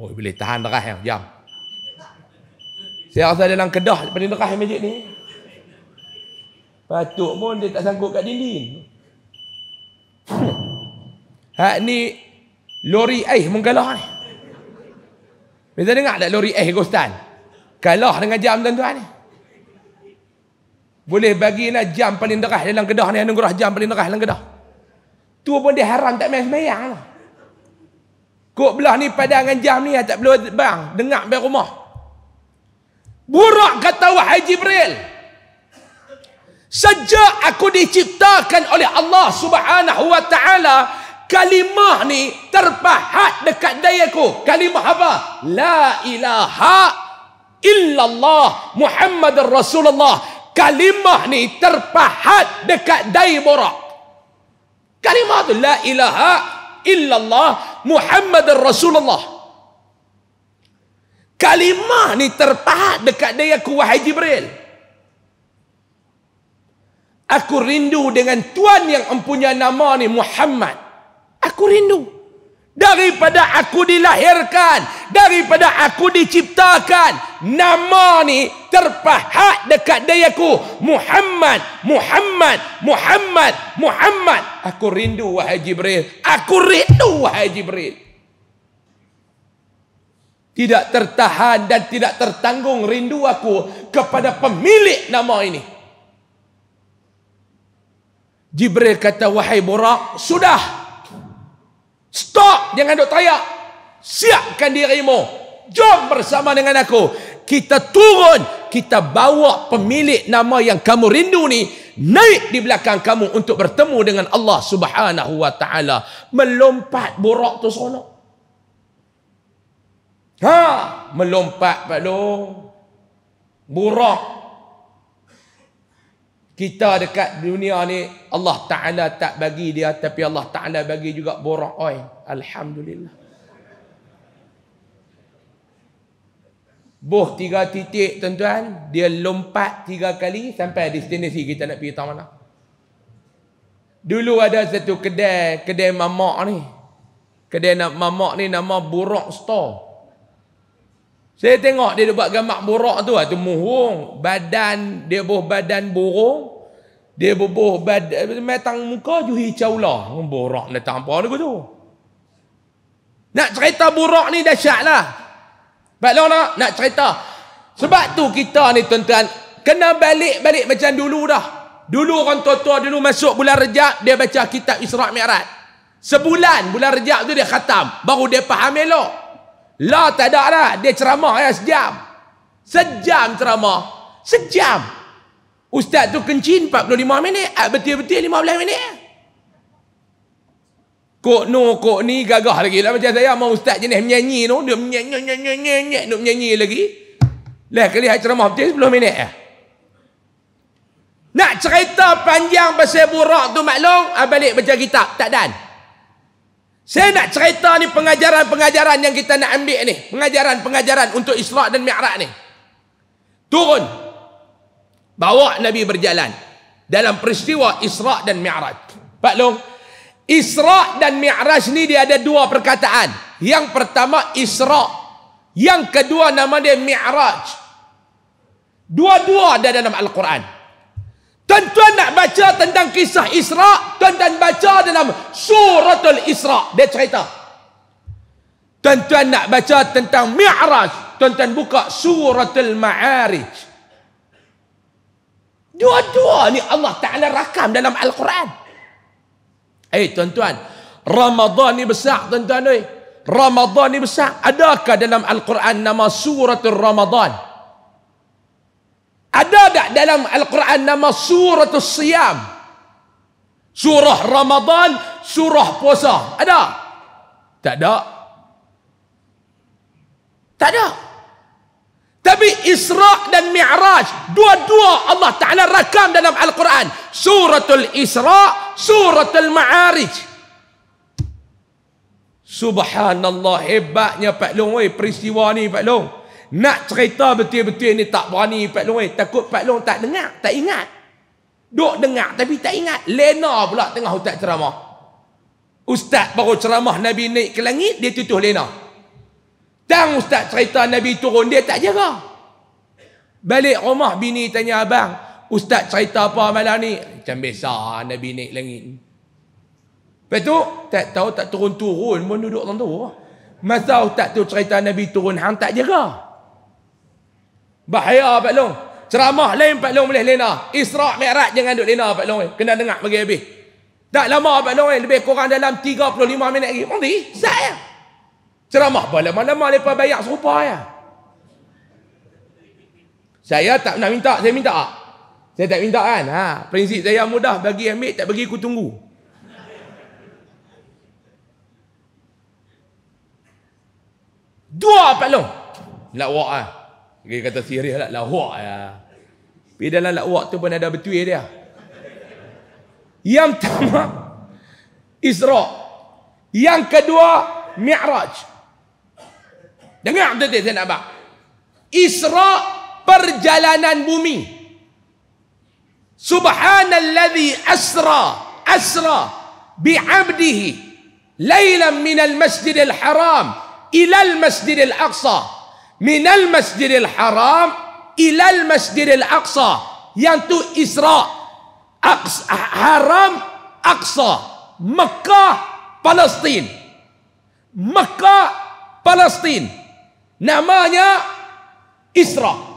oh boleh tahan derah yang eh, jam saya rasa dalam kedah pada derah majlis ni Patuk pun dia tak sangkut kat dinding. Hak ni lori eh mengalah ni. Bisa dengar tak lori eh gostan? Kalah dengan jam tuan-tuan ni. Boleh bagilah jam paling deras dalam kedah ni. Anugerah jam paling deras dalam kedah. Tu pun dia haram tak main semayang lah. Kok belah ni pada dengan jam ni tak perlu bang. Dengar bayar rumah. Buruk kata wahai Jibril. Jibril. Sejak aku diciptakan oleh Allah Subhanahu wa taala, kalimah ni terpahat dekat dayaku. Kalimah apa? La ilaha illallah Muhammadur Rasulullah. Kalimah ni terpahat dekat dai borak. Kalimah tu la ilaha illallah Muhammadur Rasulullah. Kalimah ni terpahat dekat dayaku wahai Jibril. Aku rindu dengan Tuhan yang empunya nama ni Muhammad. Aku rindu. Daripada aku dilahirkan, daripada aku diciptakan, nama ni terpahat dekat dayaku. Muhammad, Muhammad, Muhammad, Muhammad. Aku rindu wahai Jibril. Aku rindu wahai Jibril. Tidak tertahan dan tidak tertanggung rindu aku kepada pemilik nama ini. Jibril kata wahai Burak sudah stop jangan dok tanya siapkan dirimu jom bersama dengan aku kita turun kita bawa pemilik nama yang kamu rindu ni naik di belakang kamu untuk bertemu dengan Allah Subhanahu wa taala melompat Burak tu seronok ha melompat Pak Long Burak kita dekat dunia ni Allah Taala tak bagi dia tapi Allah Taala bagi juga borak oi alhamdulillah Boh tiga titik tuan-tuan Dia lompat tiga kali Sampai destinasi kita nak pergi tahu mana lah. Dulu ada satu kedai Kedai mamak ni Kedai nak mamak ni nama Buruk Store saya tengok dia buat gambar borak tu lah. Tu muhung. Badan, dia buh badan burung. Dia buh badan, eh, matang muka juhi caulah. Hmm, borak nak tampak lagu tu. Nak cerita borak ni dah syak lah. Baiklah nak, nak cerita. Sebab tu kita ni tuan-tuan, kena balik-balik macam dulu dah. Dulu orang tua-tua dulu masuk bulan rejab, dia baca kitab Isra' Mi'rat. Sebulan bulan rejab tu dia khatam. Baru dia faham elok. La tak ada lah. Dia ceramah ya sejam. Sejam ceramah. Sejam. Ustaz tu kencin 45 minit. Ah, betul-betul 15 minit. Kok no, kok ni gagah lagi lah. Macam saya mau ustaz jenis menyanyi tu. Dia menyanyi, menyanyi, menyanyi, menyanyi, menyanyi, menyanyi lagi. Lah kali hari ceramah betul 10 minit. Eh? Nak cerita panjang pasal burak tu maklum. Ah, balik baca kitab. Tak dan. Tak dan. Saya nak cerita ni pengajaran-pengajaran yang kita nak ambil ni. Pengajaran-pengajaran untuk Isra' dan Mi'raj ni. Turun. Bawa Nabi berjalan. Dalam peristiwa Isra' dan Mi'raj. Pak Long. Isra' dan Mi'raj ni dia ada dua perkataan. Yang pertama Isra' Yang kedua nama dia Mi'raj. Dua-dua ada dalam Al-Quran. Tuan-tuan nak baca tentang kisah Isra, tuan-tuan baca dalam suratul Isra, dia cerita. Tuan-tuan nak baca tentang Mi'raj, tuan-tuan buka suratul Ma'arij. Dua-dua ni Allah Ta'ala rakam dalam Al-Quran. Eh tuan-tuan, Ramadhan ni besar tuan-tuan ni. Ramadhan ni besar. Adakah dalam Al-Quran nama suratul Ramadhan? Ramadhan. Ada tak dalam Al-Quran nama surah siyam? Surah Ramadan, surah puasa. Ada? Tak ada. Tak ada. Tapi Isra' dan Mi'raj, dua-dua Allah Ta'ala rakam dalam Al-Quran. Suratul Isra', suratul Ma'arij. Subhanallah, hebatnya Pak Long. Wey, peristiwa ni Pak Long. Nak cerita betul-betul ni tak berani Pak Long eh. Takut Pak Long tak dengar, tak ingat. Duk dengar tapi tak ingat. Lena pula tengah ustaz ceramah. Ustaz baru ceramah Nabi naik ke langit, dia tutuh Lena. Tang ustaz cerita Nabi turun, dia tak jaga. Balik rumah bini tanya abang, ustaz cerita apa malam ni? Macam biasa Nabi naik langit. Lepas tu, tak tahu tak turun-turun pun duduk tuan tu. Masa ustaz tu cerita Nabi turun, hang tak jaga. Bahaya Pak Long. Ceramah lain Pak Long boleh lena. Israq Mi'raj jangan duduk lena Pak Long. Kena dengar bagi habis. Tak lama Pak Long. Eh, lebih kurang dalam 35 minit lagi. Mandi. Zat ya. Ceramah pun lama-lama lepas bayar serupa ya. Saya tak nak minta. Saya minta tak? Saya tak minta kan? Ha? Prinsip saya mudah. Bagi ambil tak bagi aku tunggu. Dua Pak Long. Nak buat lah. Ha? Dia kata serius lah, lawak ya. Tapi dalam lawak tu pun ada betul dia. Yang pertama, Isra. Yang kedua, Mi'raj. Dengar tu saya nak buat. Isra perjalanan bumi. Subhanalladzi asra asra bi'abdihi laylan minal masjidil haram ilal masjidil aqsa. من المسجد الحرام إلى المسجد الأقصى ينتو إسراء أقص حرام أقصى مكة فلسطين مكة فلسطين نمانيا إسراء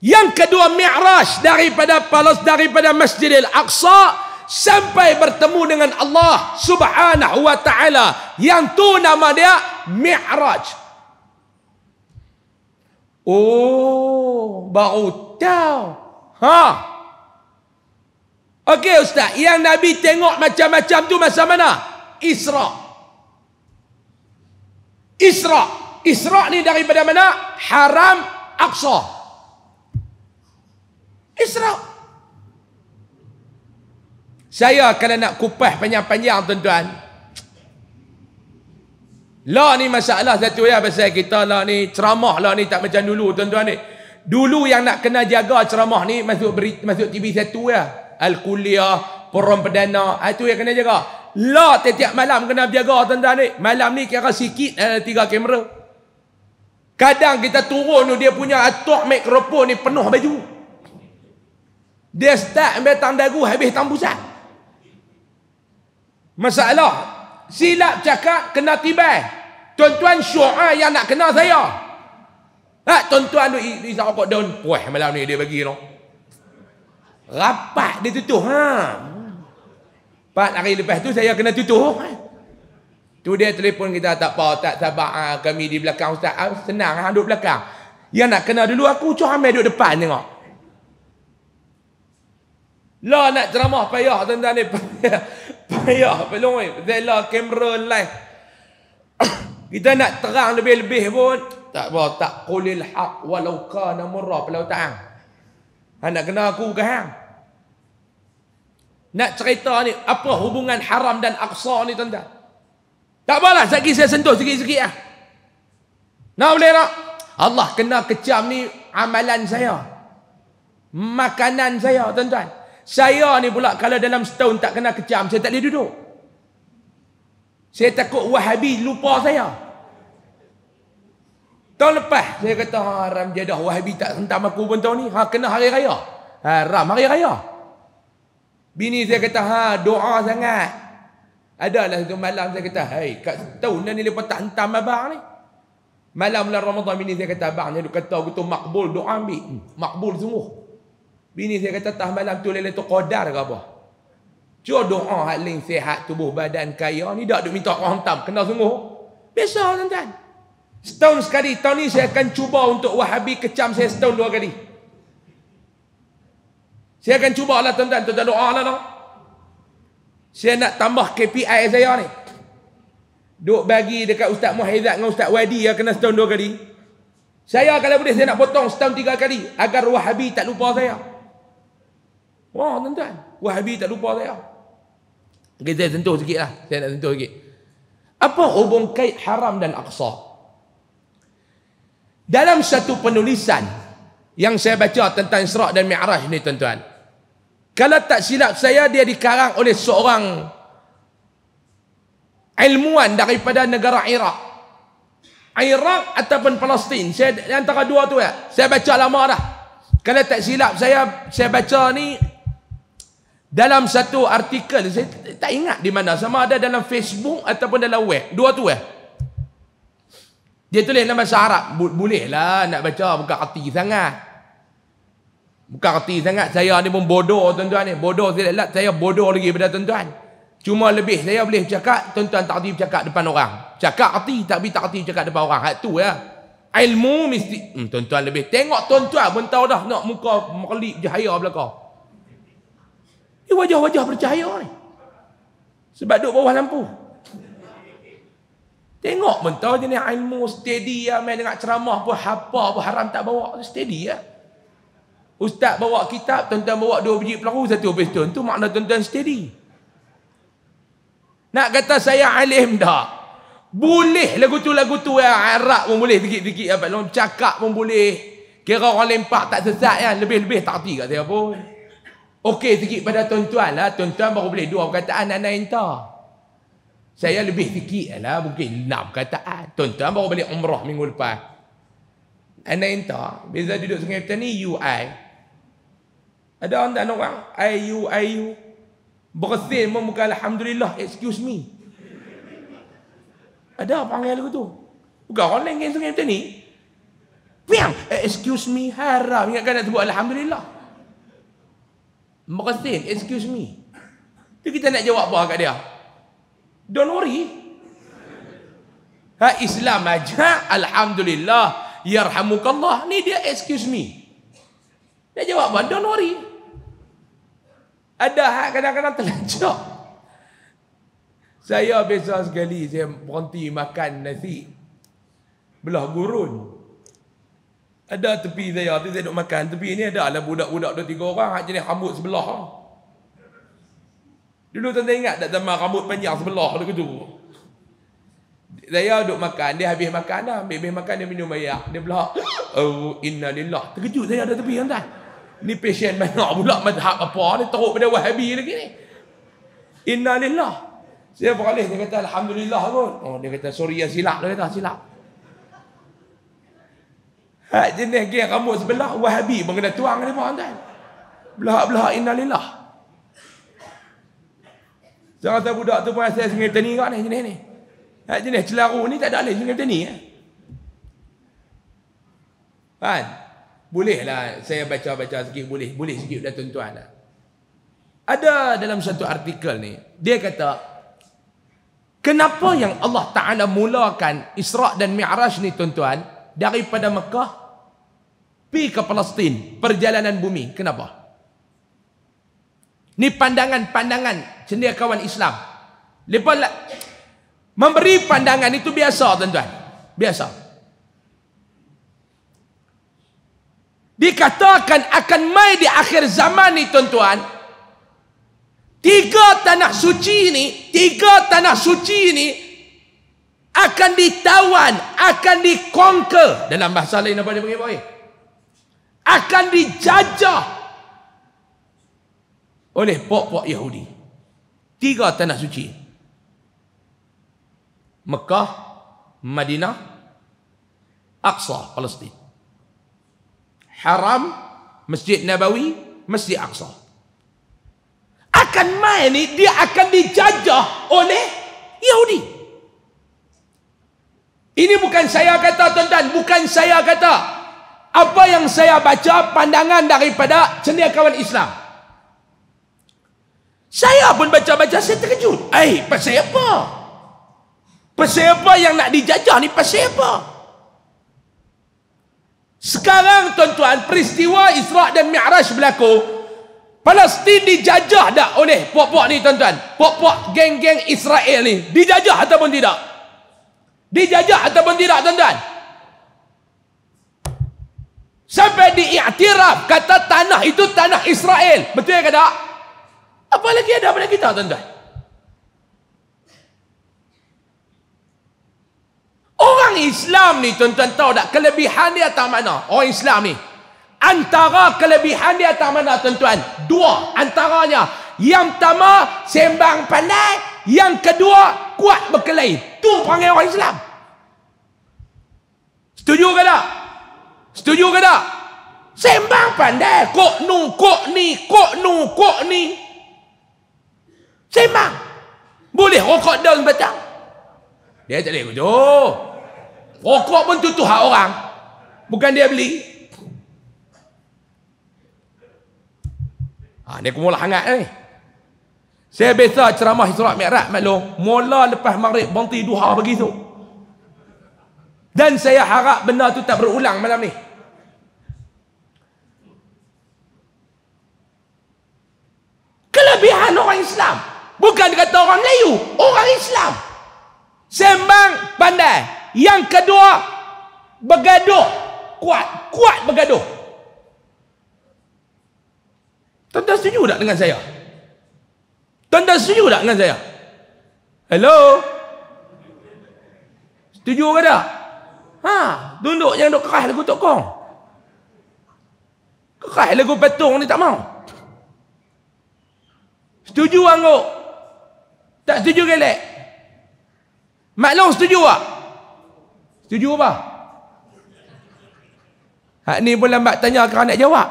yang kedua mi'raj daripada palas daripada Masjidil Aqsa sampai bertemu dengan Allah Subhanahu wa taala yang tu nama dia Mi'raj. Oh, baru tahu. Ha. Okey ustaz, yang Nabi tengok macam-macam tu masa mana? Isra. Isra. Isra ni daripada mana? Haram Aqsa. Isra. Isra. Saya kalau nak kupas panjang-panjang tuan-tuan. Lah ni masalah satu ya pasal kita lah ni ceramah lah ni tak macam dulu tuan-tuan ni. Dulu yang nak kena jaga ceramah ni masuk beri, masuk TV satu ya. Al-Kuliah, Perum Perdana, itu ha, yang kena jaga. Lah setiap malam kena jaga tuan-tuan ni. Malam ni kira sikit ada eh, tiga kamera. Kadang kita turun tu dia punya atok mikrofon ni penuh baju. Dia start ambil tang dagu habis tang pusat masalah silap cakap kena tibai tuan-tuan syu'a yang nak kena saya ha, tuan-tuan duk isap kok daun puas malam ni dia bagi no. rapat dia tutup ha. empat hari lepas tu saya kena tutup tu dia telefon kita tak apa tak sabar ha, kami di belakang ustaz ha, senang ha, duduk belakang yang nak kena dulu aku cuma ambil duduk depan tengok lah nak ceramah payah tuan-tuan ni payah peluang zela kamera live kita nak terang lebih-lebih pun tak apa tak qulil haq walau kana murra pelau ta'ang ha, nak kena aku ke hang nak cerita ni apa hubungan haram dan aqsa ni tuan-tuan tak apalah sekejap saya sentuh sikit-sikit ah nak boleh tak Allah kena kecam ni amalan saya makanan saya tuan-tuan saya ni pula kalau dalam setahun tak kena kecam, saya tak boleh duduk. Saya takut wahabi lupa saya. Tahun lepas, saya kata, ha, Ram jadah wahabi tak sentam aku pun tahun ni. Ha, kena hari raya. Ha, Ram hari raya. Bini saya kata, ha, doa sangat. Adalah satu malam saya kata, hei, kat setahun ni lepas tak hentam abang ni. Malam bulan Ramadan bini saya kata, abang, dia kata, aku tu makbul doa ambil. Hmm, makbul semua. Bini saya kata tah malam tu lele tu kodar ke apa? Cuba doa hak ling sihat tubuh badan kaya ni dak duk minta orang hantam kena sungguh. Biasa tuan-tuan. Setahun sekali tahun ni saya akan cuba untuk wahabi kecam saya setahun dua kali. Saya akan cuba lah tuan-tuan tuan-tuan doa lah tu. Saya nak tambah KPI saya ni. Duk bagi dekat Ustaz Muhaizat dengan Ustaz Wadi yang kena setahun dua kali. Saya kalau boleh saya nak potong setahun tiga kali agar wahabi tak lupa saya. Wah tuan-tuan Wahabi tak lupa saya okay, Saya sentuh sikit lah Saya nak sentuh sikit Apa hubung kait haram dan aqsa Dalam satu penulisan Yang saya baca tentang Israq dan Mi'raj ni tuan-tuan Kalau tak silap saya Dia dikarang oleh seorang Ilmuwan daripada negara Iraq Iraq ataupun Palestin. Saya antara dua tu ya. Saya baca lama dah. Kalau tak silap saya saya baca ni dalam satu artikel saya tak ingat di mana sama ada dalam Facebook ataupun dalam web dua tu eh dia tulis dalam bahasa Arab boleh lah nak baca buka hati sangat Buka hati sangat saya ni pun bodoh tuan-tuan ni bodoh saya lelak saya bodoh lagi pada tuan-tuan cuma lebih saya boleh cakap tuan-tuan tak hati cakap depan orang cakap hati tapi tak hati cakap depan orang hati tu ya ilmu mesti hmm, tuan-tuan lebih tengok tuan-tuan pun tahu dah nak muka merlip jahaya belakang ini wajah-wajah bercahaya ni. Sebab duduk bawah lampu. Tengok mentah je ni ilmu steady ya main dengan ceramah pun apa pun haram tak bawa steady ya. Ustaz bawa kitab, tuan-tuan bawa dua biji pelaku satu piston tu makna tuan-tuan steady. Nak kata saya alim dah. Boleh lagu tu lagu tu ya Arab pun boleh dikit-dikit apa ya, cakap pun boleh. Kira orang lempak tak sesat ya lebih-lebih tak hati kat saya pun. Okey sikit pada tuan-tuan lah. Tuan-tuan baru boleh dua perkataan anak entah. Saya lebih sikit lah. Mungkin enam perkataan. Tuan-tuan baru balik umrah minggu lepas. Anak entah. Biasa duduk sungai petani, you, I. Ada orang tak orang? I, you, I, you. Bersin pun bukan Alhamdulillah. Excuse me. Ada apa yang lagu tu? Bukan orang lain yang sungai petani. Eh, excuse me. Harap. Ingatkan nak sebut Alhamdulillah. Maghasin, excuse me. Tu kita nak jawab apa kat dia? Don't worry. Ha, Islam aja, Alhamdulillah. Yarhamukallah. Ni dia excuse me. Dia jawab apa? Don't worry. Ada hak kadang-kadang terlancar. Saya biasa sekali saya berhenti makan nasi. Belah gurun. Ada tepi saya tu saya duk makan. Tepi ni ada lah budak-budak dua tiga orang hak jenis rambut sebelah. Dulu tuan ingat tak zaman rambut panjang sebelah dulu tu. Saya duk makan, dia habis makan dah. Habis, -habis makan dia minum air. Dia belah. Oh, inna lillah. Terkejut saya ada tepi tuan Ni pasien banyak pula mazhab apa ni teruk pada wahabi lagi ni. Inna lillah. Saya beralih dia kata alhamdulillah kot. Oh dia kata sorry yang silap dia kata silap. Hak eh, jenis geng rambut sebelah Wahabi pun kena tuang ni pun kan. Belahak-belahak innalillah. Jangan tak budak tu pun asal sungai tani kat ni jenis ni. Hak eh, jenis celaru ni tak ada lagi sungai tani eh. Kan? Boleh lah saya baca-baca sikit boleh. Boleh sikit dah tuan-tuan lah. Ada dalam satu artikel ni, dia kata kenapa yang Allah Taala mulakan Isra dan Mi'raj ni tuan-tuan? daripada Mekah pi ke Palestin perjalanan bumi kenapa ni pandangan-pandangan cendekiawan Islam lepas la, memberi pandangan itu biasa tuan-tuan biasa dikatakan akan mai di akhir zaman ni tuan-tuan tiga tanah suci ini tiga tanah suci ini akan ditawan, akan dikonker dalam bahasa lain apa dia panggil Akan dijajah oleh pok-pok Yahudi. Tiga tanah suci. Mekah, Madinah, Aqsa, Palestin. Haram, Masjid Nabawi, Masjid Aqsa. Akan main ni, dia akan dijajah oleh Yahudi. Ini bukan saya kata tuan-tuan, bukan saya kata. Apa yang saya baca pandangan daripada cendekiawan Islam. Saya pun baca-baca saya terkejut. Eh, pasal apa? Pasal apa yang nak dijajah ni pasal apa? Sekarang tuan-tuan, peristiwa Israq dan Mi'raj berlaku. Palestin dijajah dah oleh puak-puak ni tuan-tuan? Puak-puak geng-geng Israel ni dijajah ataupun tidak? dijajah ataupun tidak tuan-tuan sampai diiktiraf kata tanah itu tanah Israel betul ya kata apa lagi ada pada kita tuan-tuan orang Islam ni tuan-tuan tahu tak kelebihan dia tak mana orang Islam ni antara kelebihan dia tak mana tuan-tuan dua antaranya yang pertama sembang pandai yang kedua, kuat berkelahi. Tu panggil orang Islam. Setuju ke tak? Setuju ke tak? Sembang pandai. Kok nu, kok ni, kok nu, kok ni. Sembang. Boleh rokok daun batang? Dia tak boleh kutu. Rokok pun tutup hak orang. Bukan dia beli. Ha, dia kumulah hangat ni. Eh. Saya biasa ceramah Isra Mikraj maklum, mula lepas maghrib berhenti duha begitu. Dan saya harap benda tu tak berulang malam ni. Kelebihan orang Islam. Bukan kata orang Melayu, orang Islam. Sembang pandai. Yang kedua, bergaduh. Kuat, kuat bergaduh. Tentang setuju tak dengan Saya. Tuan-tuan setuju tak dengan saya? Hello? Setuju ke tak? Ha, tunduk jangan duk kerah lagu tokong. Kerah lagu patung ni tak mau. Setuju angguk. Tak setuju gelek. Maklong setuju tak? Setuju apa? Hak ni pun lambat tanya kerana nak jawab.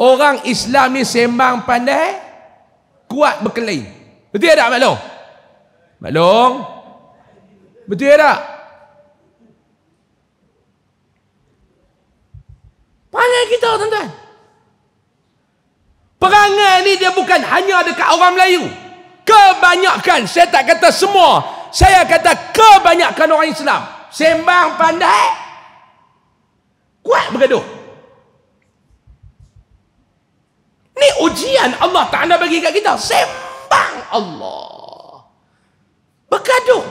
Orang Islam ni sembang pandai kuat berkelahi. Betul tak maklum? Maklum? Betul tak? Pandai kita tuan-tuan. Perangai ni dia bukan hanya dekat orang Melayu. Kebanyakan, saya tak kata semua. Saya kata kebanyakan orang Islam. Sembang pandai. Kuat bergaduh. Ni ujian Allah Ta'ala bagi kat kita. Sembang Allah. Bergaduh.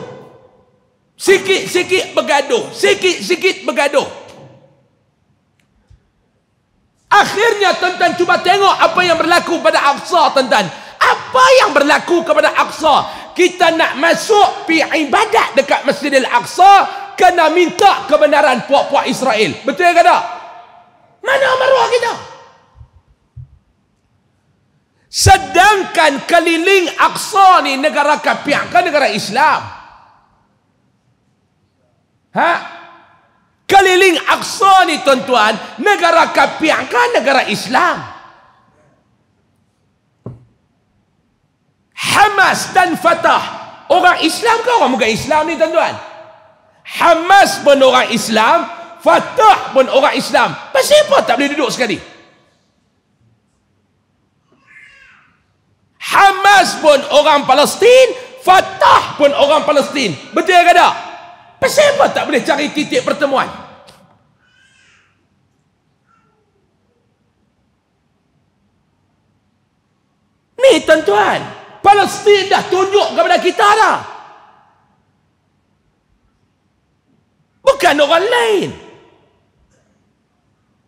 Sikit-sikit bergaduh. Sikit-sikit bergaduh. Akhirnya tuan-tuan cuba tengok apa yang berlaku pada Aqsa tuan-tuan. Apa yang berlaku kepada Aqsa? Kita nak masuk pi ibadat dekat Masjidil Aqsa kena minta kebenaran puak-puak Israel. Betul ke tak? Mana maruah kita? Sedangkan keliling Aqsa ni negara kafir kan negara Islam. Ha? Keliling Aqsa ni tuan-tuan, negara kafir kan negara Islam. Hamas dan Fatah orang Islam ke orang bukan Islam ni tuan-tuan? Hamas pun orang Islam, Fatah pun orang Islam. Pasal apa tak boleh duduk sekali? Hamas pun orang Palestin, Fatah pun orang Palestin. Betul ke tak? Kenapa tak boleh cari titik pertemuan? Ni tuan-tuan, Palestin dah tunjuk kepada kita dah. Bukan orang lain.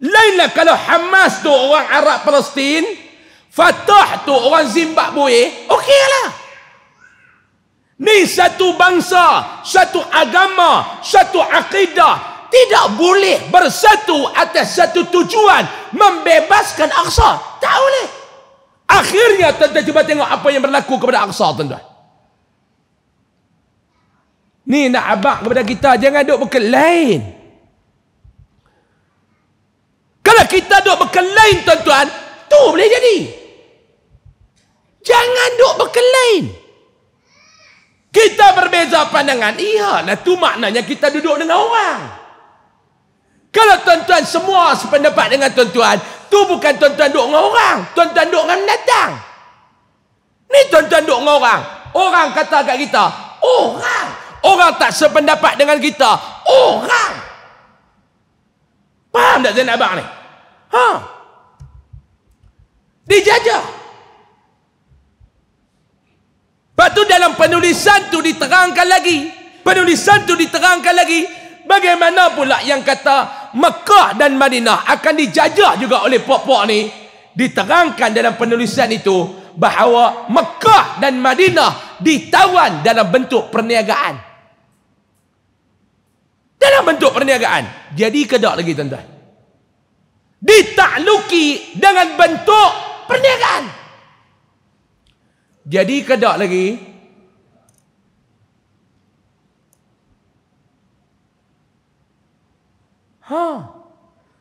Lainlah kalau Hamas tu orang Arab Palestin, Fatah tu orang zimbak Zimbabwe, okey lah. Ni satu bangsa, satu agama, satu akidah. Tidak boleh bersatu atas satu tujuan membebaskan Aqsa. Tak boleh. Akhirnya tuan-tuan cuba tengok apa yang berlaku kepada Aqsa tuan-tuan. Ni nak abak kepada kita jangan bukan lain. Kalau kita duk berkelain tuan-tuan, tu boleh jadi. Jangan duk berkelain. Kita berbeza pandangan. Iyalah tu maknanya kita duduk dengan orang. Kalau tuan-tuan semua sependapat dengan tuan-tuan, tu bukan tuan-tuan duduk dengan orang. Tuan-tuan duduk dengan mendatang. Ni tuan-tuan duduk dengan orang. Orang kata kat kita, orang. Orang tak sependapat dengan kita, orang. Faham tak Zainab Abang ni? Ha? Dijajah. tu dalam penulisan tu diterangkan lagi penulisan tu diterangkan lagi bagaimana pula yang kata Mekah dan Madinah akan dijajah juga oleh puak-puak ni diterangkan dalam penulisan itu bahawa Mekah dan Madinah ditawan dalam bentuk perniagaan dalam bentuk perniagaan jadi kedak lagi tuan-tuan ditakluki dengan bentuk perniagaan jadi ke tak lagi? Ha.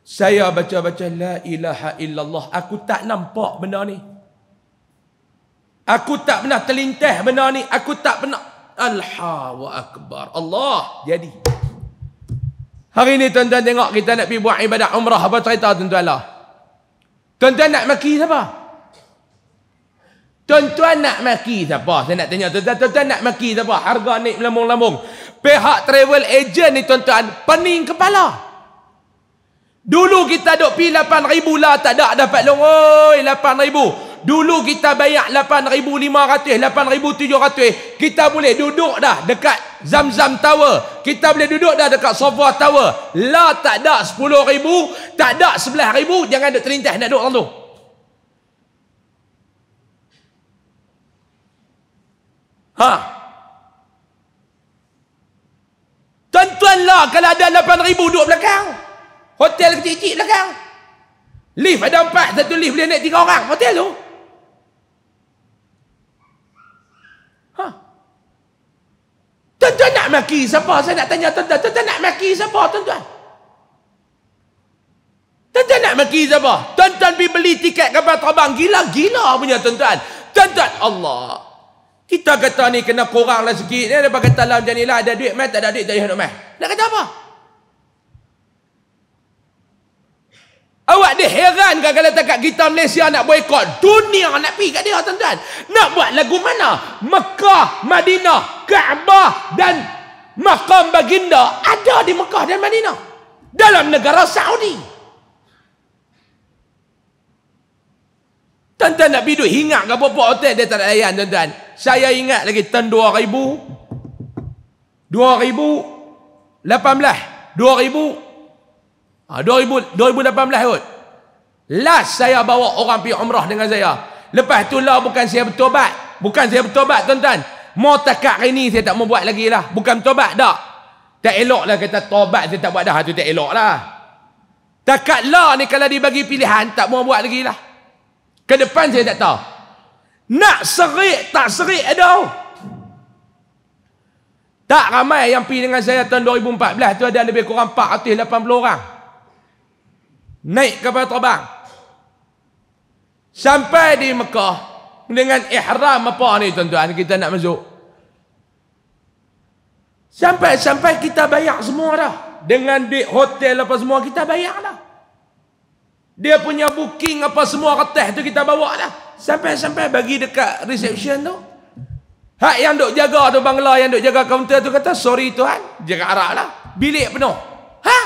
Saya baca-baca la ilaha illallah, aku tak nampak benda ni. Aku tak pernah terlintas benda ni, aku tak pernah Alha wa akbar. Allah jadi. Hari ni tuan-tuan tengok kita nak pergi buat ibadah umrah apa cerita tuan-tuan lah. Tuan-tuan nak maki siapa? Tuan-tuan nak maki siapa? Saya nak tanya tuan-tuan. tuan nak maki siapa? Harga naik melambung-lambung. Pihak travel agent ni tuan-tuan, pening kepala. Dulu kita dok pi 8000 lah tak ada dapat long oi 8000. Dulu kita bayar 8500, 8700, kita boleh duduk dah dekat Zamzam Tower. Kita boleh duduk dah dekat Sofa Tower. Lah tak ada 10000, tak ada 11000, jangan duk terintas nak duduk orang tu. Ha. Tuan-tuanlah kalau ada 8000 duduk belakang. Hotel kecil-kecil belakang. Lift ada empat, satu lift boleh naik tiga orang. Hotel tu. Ha. Tuan-tuan nak maki siapa? Saya nak tanya tuan-tuan. Tuan-tuan nak maki siapa tuan-tuan? Tuan-tuan nak maki siapa? Tuan-tuan pergi beli tiket kapal terbang. Gila-gila punya tuan-tuan. Tuan-tuan Allah. Kita kata ni kena kurang lah sikit. Dia dapat kata lah macam ni lah. Ada duit meh, tak ada duit, tak ada duit meh. Nak kata apa? Awak ni heran kan kalau takat kita Malaysia nak boykot. Dunia nak pi? kat dia tuan-tuan. Nak buat lagu mana? Mekah, Madinah, Kaabah dan makam baginda ada di Mekah dan Madinah. Dalam negara Saudi. Tuan-tuan nak pergi duit hingat ke apa-apa hotel dia tak nak layan tuan-tuan. Saya ingat lagi tahun 2000 2000 18 2000 ha, 2000 2018 kot. Last saya bawa orang pergi umrah dengan saya. Lepas tu lah bukan saya bertobat. Bukan saya bertobat tuan-tuan. Mau takat hari ni saya tak mau buat lagi lah. Bukan bertobat tak. Tak elok lah kita tobat saya tak buat dah. Itu tak elok lah. Takat lah ni kalau dibagi pilihan tak mau buat lagi lah. Ke depan saya tak tahu. Nak serik tak serik ada. Tak ramai yang pergi dengan saya tahun 2014 tu ada lebih kurang 480 orang. Naik kapal terbang. Sampai di Mekah dengan ihram apa ni tuan-tuan kita nak masuk. Sampai sampai kita bayar semua dah. Dengan duit hotel apa semua kita bayar dah. Dia punya booking apa semua kertas tu kita bawa lah. Sampai-sampai bagi dekat reception tu. Hak yang duk jaga tu bangla yang duk jaga kaunter tu kata sorry tuan. Jaga arak lah. Bilik penuh. Ha?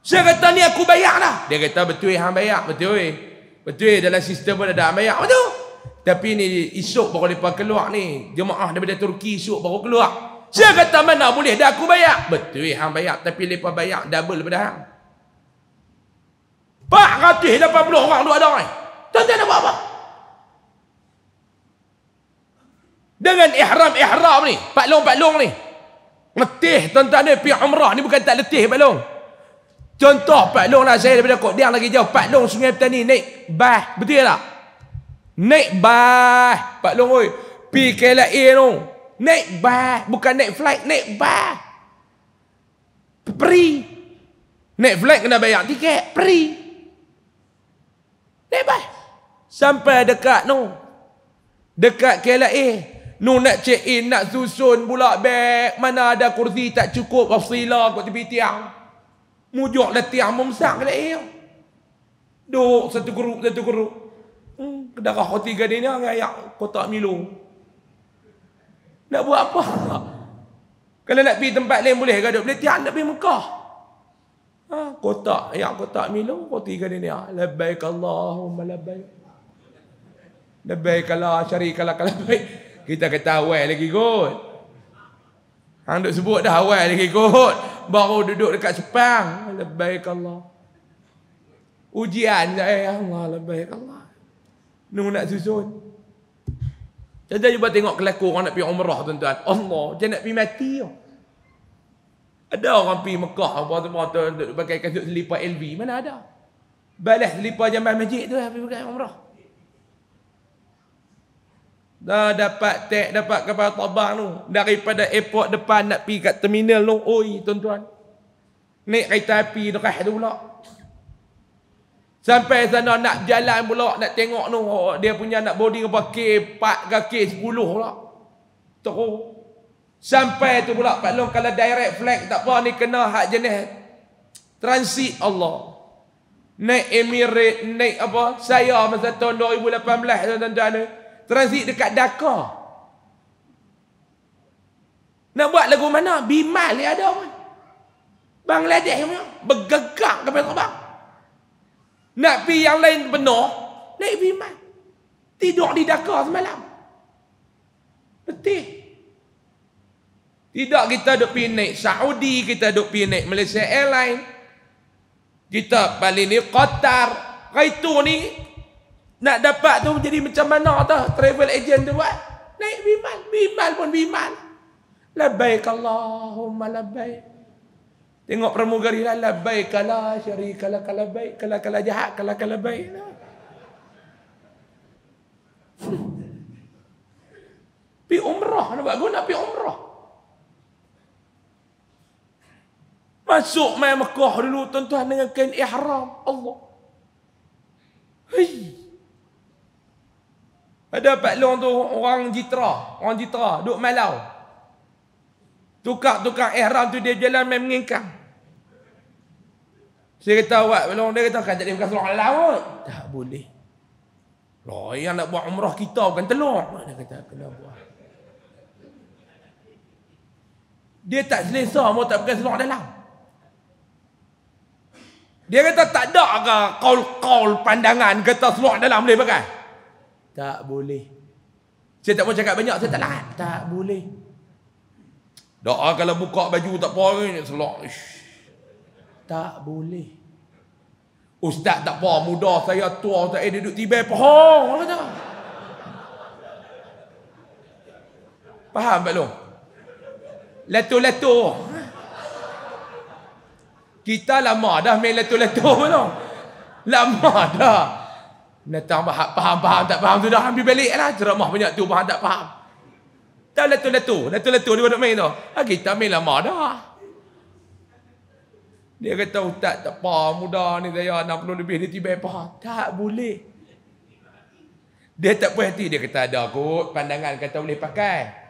Saya kata ni aku bayar lah. Dia kata betul hang bayar. Betul eh. Betul eh dalam sistem pun ada bayar. Betul. Tapi ni esok baru lepas keluar ni. Jemaah daripada Turki esok baru keluar. Saya kata mana boleh dah aku bayar. Betul eh hang bayar. Tapi lepas bayar double pada hang. 480 orang duduk ada orang. Tuan-tuan nak apa? Dengan ihram-ihram ni, Pak Long Pak Long ni. Letih tuan-tuan ni pi umrah ni bukan tak letih Pak Long. Contoh Pak Long lah saya daripada Kodiang lagi jauh Pak Long Sungai Petani naik bah betul tak? Naik bah Pak Long oi. Pi KLA tu. Naik bah bukan naik flight naik bah. Free. Naik flight kena bayar tiket, free. Lepas. Sampai dekat nu. Dekat KLA. Nu nak check in, nak susun pula beg. Mana ada kursi tak cukup. Afsila oh, kot tepi tiang. Mujuk lah tiang memsak KLA. Duk satu grup, satu grup. Hmm, kedarah kau tiga dia ni, ngayak kotak milu. Nak buat apa? Kalau nak pergi tempat lain boleh ke? Boleh tiang nak pergi Mekah. Ha, kotak ya kotak Milo kau tiga ni ya labbaik Allahumma labbaik labbaik la syarika lak labbaik kita kata awal lagi kot hang duk sebut dah awal lagi kot baru duduk dekat sepang labbaik eh. Allah ujian saya ya Allah labbaik Allah nunggu nak susun tuan jumpa tengok kelakuan orang nak pergi umrah tuan-tuan. Allah, jangan nak pergi mati. Oh. Ada orang pergi Mekah apa semua tu pakai kasut selipar LV mana ada. Balas selipar jamban masjid tu habis pergi umrah. Dah dapat tag dapat kapal tabar tu daripada airport depan nak pergi kat terminal tu. Oi tuan-tuan. Naik kereta api dekat tu pula. Sampai sana nak jalan pula nak tengok tu oh, dia punya nak body apa K4 ke K10 pula. Teruk. Sampai tu pula Pak Long kalau direct flag tak apa ni kena hak jenis transit Allah. Naik Emirate, naik apa? Saya masa tahun 2018 tuan-tuan ni, transit dekat Dhaka. Nak buat lagu mana? Bimal ni ada pun. Bangladesh punya bergegak ke bang Nak pi yang lain benar, naik Bimal. Tidur di Dhaka semalam. Betul. Tidak kita duk pi naik Saudi, kita duk pi naik Malaysia Airline. Kita balik ni Qatar. Kaitu ni nak dapat tu jadi macam mana tu? travel agent tu buat? Naik biman, biman pun bimal. Labbaik Allahumma labbaik. Tengok pramugari lah labbaik kala syarik kala kala baik kala kala jahat kala kala baik. Pi umrah nak buat guna pi umrah. Masuk main Mekah dulu tuan-tuan dengan kain ihram. Allah. Hei. Ada Pak Long tu orang jitra. Orang jitra. Duk malau. Tukar-tukar ihram tu dia jalan main mengingkang. Saya kata awak Pak Long. Dia kata kan tak boleh bukan seluruh alam Tak boleh. Loh, yang nak buat umrah kita bukan telur. Dia kata kena buat. Dia tak selesa mau tak pakai seluruh dalam. Dia kata tak ada ke kaul-kaul pandangan kata seluar dalam boleh pakai? Tak boleh. Saya tak mau cakap banyak, saya tak lahat. Tak boleh. Doa kalau buka baju tak apa ni seluar. Ish. Tak boleh. Ustaz tak apa, muda saya tua, tak eh duduk tiba pohong. Apa kata? Faham tak lu? Letu-letu. letu letu kita lama dah main letuh-letuh pun tau. Lama dah. Nak faham, faham, faham, tak faham tu dah ambil balik lah. Ceramah banyak tu, faham, tak faham. Tak letuh-letuh. Letuh-letuh dia duduk main tu. Ha, kita main lama dah. Dia kata, Ustaz tak faham mudah ni saya, 60 lebih ni tiba-tiba faham. Tak boleh. Dia tak puas hati. Dia kata, ada kot pandangan kata boleh pakai.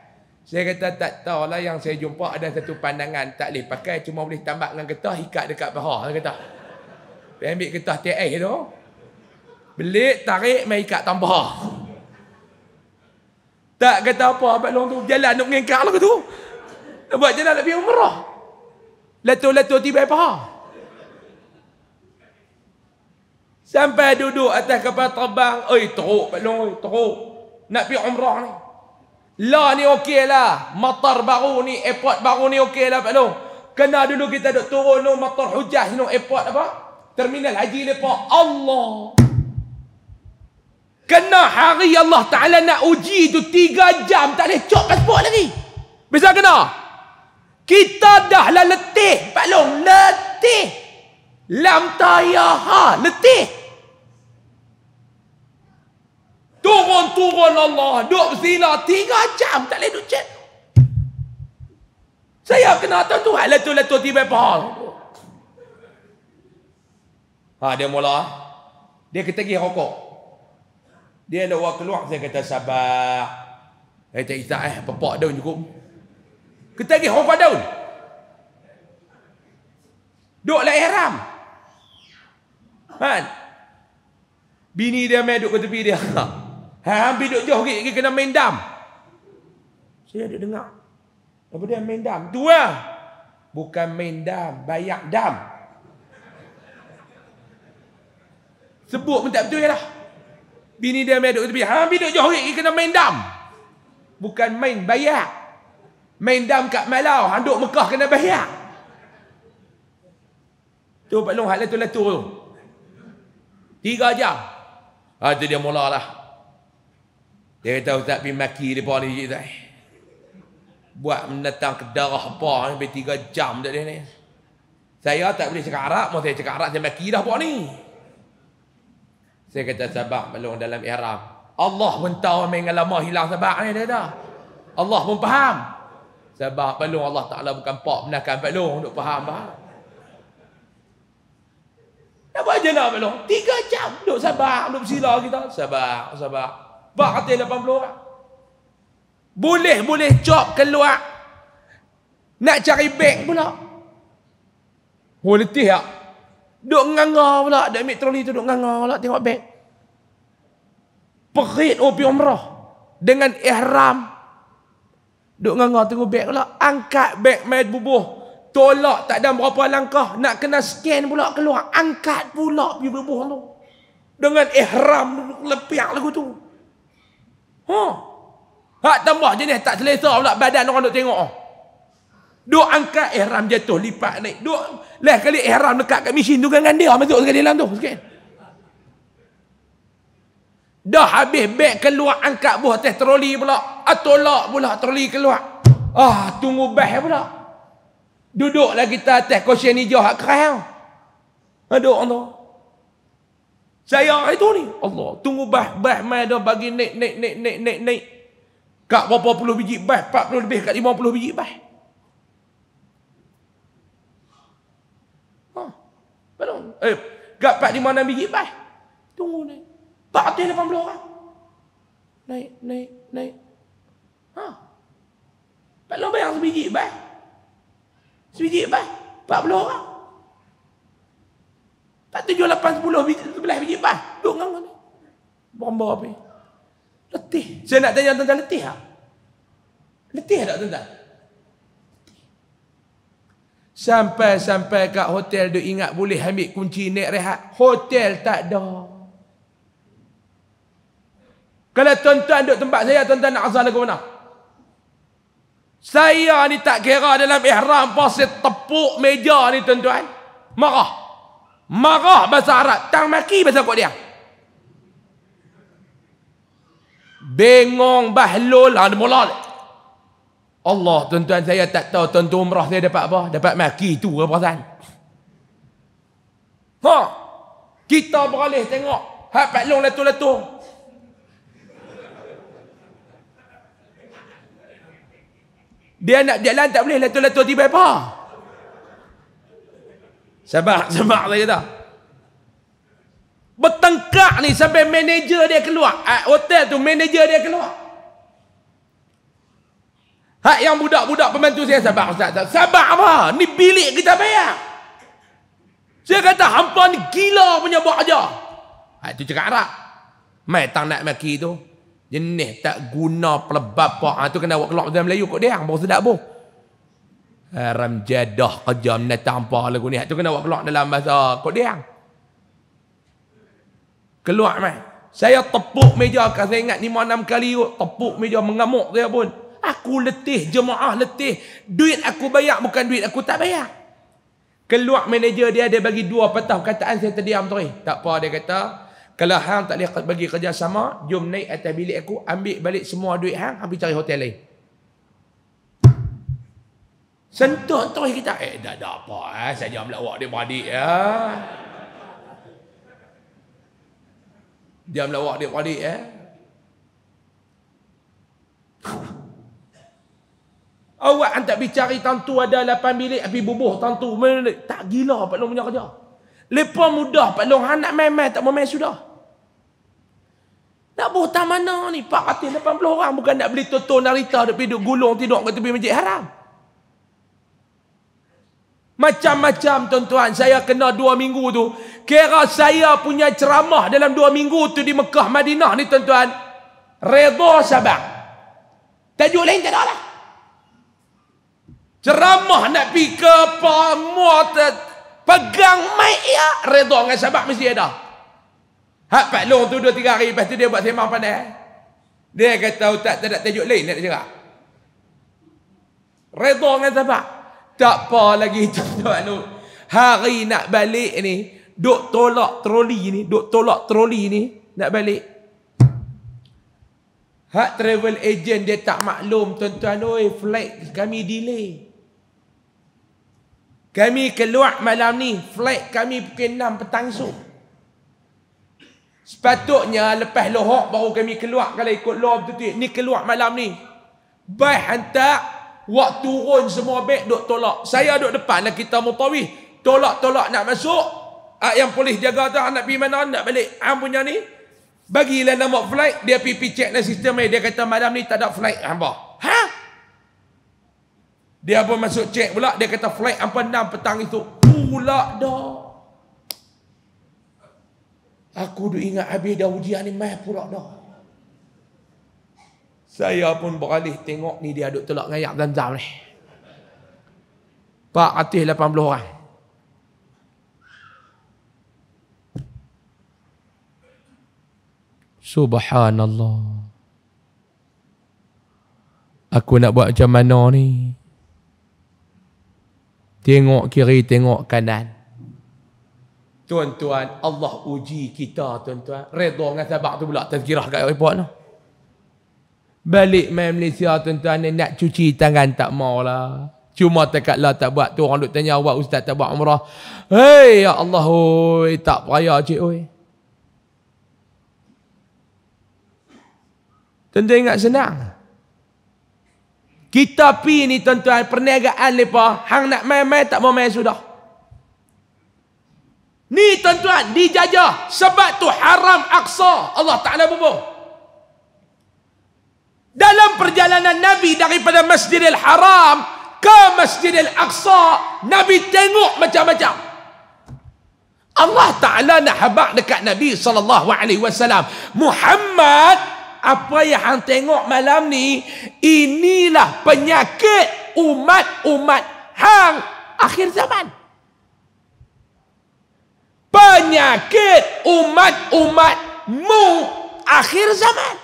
Saya kata tak tahulah yang saya jumpa ada satu pandangan tak boleh pakai cuma boleh tambak dengan getah ikat dekat paha saya kata. Dia ambil getah TS tu. Belik tarik mai ikat tambah. Tak kata apa abang long tu jalan nak mengingkar lah tu. Nak buat jalan nak pergi umrah. Letu-letu tiba paha. Sampai duduk atas kapal terbang, oi teruk Pak Long, teruk. Nak pergi umrah ni. La ni okey lah. Matar baru ni, airport baru ni okey lah Pak Long. Kena dulu kita duduk turun ni, matar hujah ni, airport apa? Terminal haji ni apa? Allah. Kena hari Allah Ta'ala nak uji tu tiga jam tak boleh cop pasport lagi. Bisa kena? Kita dah lah letih. Pak Long, letih. Lam tayaha, ha, letih. Turun-turun Allah. Duk zina tiga jam. Tak boleh duduk cek. Saya kena tahu tu. Hala tu lah tu tiba pahal. Ha, dia mula. Dia kata pergi rokok. Dia ada orang keluar. Saya kata sabar. Eh tak istat eh. Pepak daun cukup. Kita pergi rokok daun. Duk lah ihram. Kan? Bini dia main duduk ke tepi dia. Hang biduk jauh pergi kena main dam. Saya ada dengar. Apa dia main dam? Dua. Lah. Bukan main dam, bayak dam. Sebut pun tak betul ya Bini dia main duduk tepi. Hang biduk jauh pergi kena main dam. Bukan main bayak. Main dam kat Malau, hang duk Mekah kena bayak. Tu Pak Long hal tu lah turun. Tiga jam. Ha, dia mula lah. Dia kata ustaz pergi maki dia pun ni ustaz. Buat menetang ke darah apa sampai tiga jam tak dia ni. Saya tak boleh cakap Arab, mau saya cakap Arab saya maki dah buat ni. Saya kata sabak belum dalam ihram. Allah pun tahu main lama hilang sabar ni dah dah. Allah pun faham. Sebab belum Allah Ta'ala bukan pak benarkan belum untuk faham bahan. Apa aja lah belum? Tiga jam duduk sabak duduk bersilah kita. sabak sabak batil 80 orang boleh boleh cop keluar nak cari beg pula oh letih tak duk nganga pula dia ambil troli tu duk nganga pula tengok beg perit oh pergi umrah dengan ihram duk nganga tengok beg pula angkat beg main bubuh tolak tak ada berapa langkah nak kena scan pula keluar angkat pula pergi bubuh tu dengan ihram lepiak lagu tu, tu. Ha. Hak tambah jenis tak selesa pula badan orang nak tengok. Duk angkat ihram jatuh lipat naik. Duk leh kali ihram dekat kat mesin tu kan dia masuk sekali dalam tu sikit. Dah habis beg keluar angkat buah teh troli pula. Atolak pula troli keluar. Ah tunggu beh pula. Duduklah kita atas kosher ni jauh hak kerang. orang tu. Saya hari tu ni. Allah. Tunggu bah, bah, mai dah bagi naik, naik, naik, naik, naik, naik. Kak berapa puluh biji bah, 40 lebih kat 50 biji bah. Ha. Belum. Eh, kat 4, 5, 6 biji bah. Tunggu ni. 4, 18 orang. Naik, naik, naik. Ha. Belum bayang sebiji bah. Sebiji bah. 40 orang. Tak tujuh, lapan, sepuluh, sebelah biji pas. Duduk dengan orang Bomba api. Letih. Saya nak tanya tentang letih tak? Letih tak tentang? Sampai-sampai kat hotel dia ingat boleh ambil kunci naik rehat. Hotel tak ada. Kalau tuan-tuan duduk tempat saya, tuan-tuan nak azan ke mana? Saya ni tak kira dalam ihram pasal tepuk meja ni tuan-tuan. Marah. Marah bahasa Arab. Tang maki bahasa kot dia. Bengong bahlul. Ada ha, mula. Allah tuan-tuan saya tak tahu tuan-tuan umrah saya dapat apa. Dapat maki tu ke perasan. Ha. Kita beralih tengok. Hak Pak Long letul-letul. Dia nak jalan tak boleh letul-letul tiba-tiba. Sabar, sabar saya kata. Bertengkak ni sampai manager dia keluar. At hotel tu manager dia keluar. Hak yang budak-budak pembantu saya sabar ustaz. Sabar, sabar apa? Ni bilik kita bayar. Saya kata hampa ni gila punya buat aja. Ha tu cakap Arab. Mai tang nak maki tu. Jenis tak guna pelebab apa. Ha tu kena buat keluar dalam Melayu kok dia hang baru sedap boh. Haram eh, jadah kejam datang apa lagu ni. Itu kena buat keluar dalam bahasa dia Keluar main. Saya tepuk meja kan saya ingat 5 6 kali yuk. tepuk meja mengamuk saya pun. Aku letih, jemaah letih. Duit aku bayar bukan duit aku tak bayar. Keluar manager dia dia bagi dua patah kataan saya terdiam terus. Tak apa dia kata, kalau hang tak boleh bagi kerjasama, jom naik atas bilik aku, ambil balik semua duit hang, habis cari hotel lain. Sentuh terus kita. Eh, dah, dah apa. Eh? Saya jangan lah melawak dia beradik. Ya. Dia melawak lah dia beradik. Ya. Awak hendak bicari tantu ada lapan bilik api bubuh tantu tak gila Pak Long punya kerja. Lepas mudah Pak Long anak main-main tak mau main sudah. Nak buta mana ni? 480 orang bukan nak beli toto narita tapi duk gulung tidur kat tepi masjid haram. Macam-macam tuan-tuan saya kena dua minggu tu. Kira saya punya ceramah dalam dua minggu tu di Mekah Madinah ni tuan-tuan. Redha sabar. Tajuk lain tak ada lah. Ceramah nak pergi ke apa muat eh, pegang mic ya redha dengan sabar mesti ada. Hak Pak Long tu dua tiga hari lepas tu dia buat sembang pandai. Dia kata tak tak ada tajuk lain nak cerak. Redha dengan sabar. Tak apa lagi tu tuan Hari nak balik ni, duk tolak troli ni, duk tolak troli ni nak balik. Hak travel agent dia tak maklum tuan-tuan oi, flight kami delay. Kami keluar malam ni, flight kami pukul 6 petang esok. Sepatutnya lepas lohok baru kami keluar kalau ikut law betul-betul. Ni keluar malam ni. Baik hantar Wak turun semua beg duk tolak. Saya duk depan nak kita mutawih. Tolak-tolak nak masuk. Ah, yang polis jaga tu anak pergi mana nak balik. Ah, punya ni. Bagilah nama flight. Dia pergi, pergi check dalam sistem Dia kata malam ni tak ada flight. Hamba. Ha? Dia pun masuk check pula. Dia kata flight apa enam petang itu. Pula dah. Aku duk ingat habis dah ujian ni. Mah pula dah. Saya pun beralih tengok ni dia duduk telak ngayak zam-zam ni. 80 orang. Subhanallah. Aku nak buat macam mana ni? Tengok kiri, tengok kanan. Tuan-tuan, Allah uji kita, tuan-tuan. Redha dengan sabak tu pula. Tazkirah kat airport tu. No? Balik main Malaysia tuan-tuan ni nak cuci tangan tak maulah. Cuma tekat lah tak buat tu orang duk tanya awak ustaz tak buat umrah. Hei ya Allah oi tak payah cik oi. Tentu ingat senang. Kita pi ni tuan-tuan perniagaan lepa hang nak main-main tak mau main sudah. Ni tuan-tuan dijajah sebab tu haram aqsa Allah Taala bubuh. Dalam perjalanan Nabi daripada Masjidil Haram ke Masjidil Aqsa, Nabi tengok macam-macam. Allah Taala nak habaq dekat Nabi sallallahu alaihi wasallam. Muhammad, apa yang hang tengok malam ni, inilah penyakit umat-umat hang akhir zaman. Penyakit umat-umat mu akhir zaman.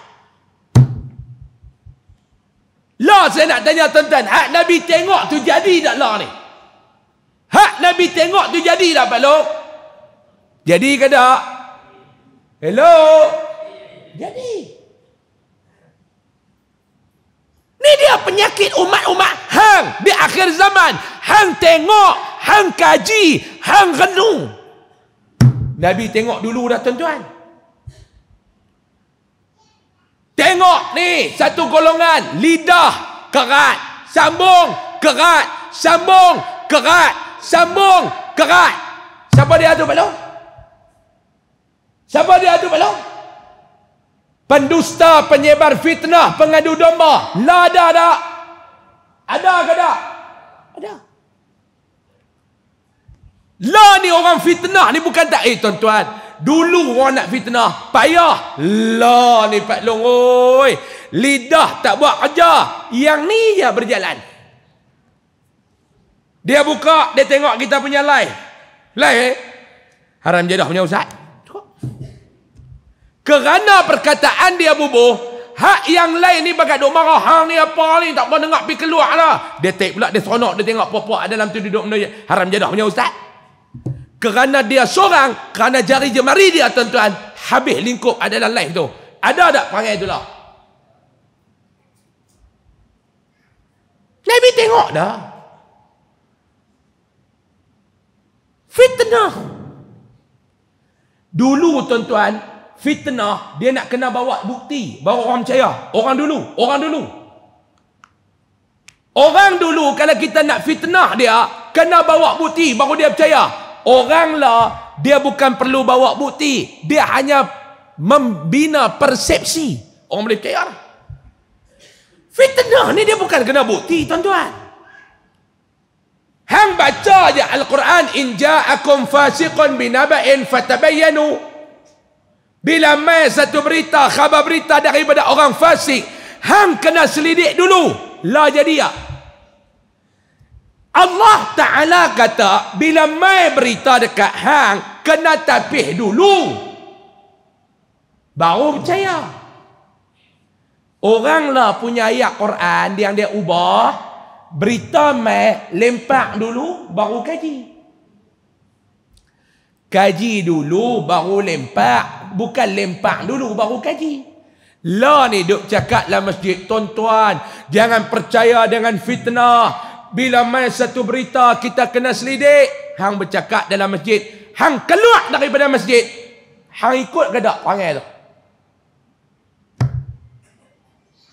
saya nak tanya tuan-tuan hak Nabi tengok tu jadi tak lah ni hak Nabi tengok tu jadi tak Pak Long jadi ke tak hello jadi ni dia penyakit umat-umat hang di akhir zaman hang tengok hang kaji hang renung Nabi tengok dulu dah tuan-tuan Tengok ni satu golongan lidah kerat sambung kerat sambung kerat sambung kerat siapa dia tu belum siapa dia tu belum pendusta penyebar fitnah pengadu domba la ada ada ada ke tak ada la ni orang fitnah ni bukan tak eh tuan-tuan Dulu orang nak fitnah Payah Lah ni Pak Long oi. Lidah tak buat kerja Yang ni dia berjalan Dia buka Dia tengok kita punya lay, lay. eh Haram jadah punya ustaz Cukup Kerana perkataan dia bubuh Hak yang lain ni bagai duk marah hang ni apa ni tak boleh dengar pergi keluar lah. Dia take pula dia seronok dia tengok popok puak dalam tu duduk haram jadah punya ustaz kerana dia seorang kerana jari jemari dia tuan-tuan habis lingkup adalah life tu ada tak perangai tu lah Nabi tengok dah fitnah dulu tuan-tuan fitnah dia nak kena bawa bukti bawa orang percaya orang dulu orang dulu orang dulu kalau kita nak fitnah dia kena bawa bukti baru dia percaya Orang lah dia bukan perlu bawa bukti dia hanya membina persepsi orang boleh percaya lah. fitnah ni dia bukan kena bukti tuan-tuan hang baca je al-Quran in ja'akum fasiqun binaba'in fatabayyanu bila mai satu berita khabar berita daripada orang fasik hang kena selidik dulu la jadi ya. Allah Ta'ala kata bila mai berita dekat hang kena tapih dulu baru percaya lah punya ayat Quran yang dia ubah berita mai lempak dulu baru kaji kaji dulu baru lempak bukan lempak dulu baru kaji lah ni duk cakap lah masjid tuan-tuan jangan percaya dengan fitnah bila main satu berita kita kena selidik hang bercakap dalam masjid hang keluar daripada masjid hang ikut ke tak panggil tu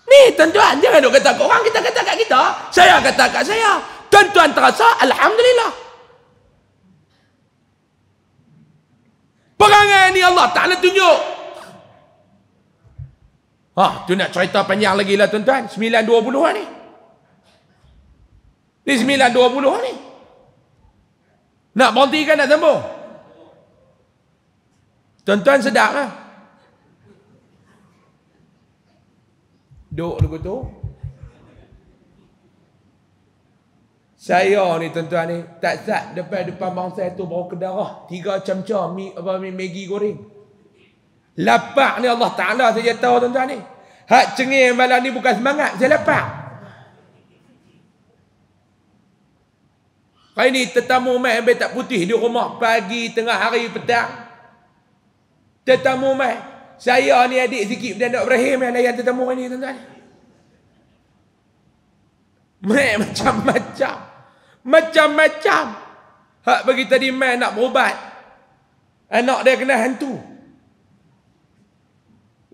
ni tuan-tuan jangan duk kata kat orang kita kata kat kita saya kata kat saya tuan-tuan terasa Alhamdulillah perangai ni Allah Ta'ala tunjuk ah tu nak cerita panjang lagi lah tuan-tuan 9.20 lah ni Ni sembilan dua puluh ni. Nak berhenti kan nak sembuh? Tuan-tuan sedap lah. Duk lukut tu. Saya ni tuan-tuan ni, tak sat depan-depan bangsa itu baru kedarah. Tiga cam-cam, mi, apa, mi, maggi goreng. Lapak ni Allah Ta'ala saja tahu tuan-tuan ni. Hak cengih malam ni bukan semangat, saya lapak. Hari ni tetamu mai ambil tak putih di rumah pagi tengah hari petang. Tetamu mai. Saya ni adik sikit dan nak Ibrahim yang layan tetamu ni tuan-tuan. Mai macam-macam. Macam-macam. Hak bagi tadi mai nak berubat. Anak dia kena hantu.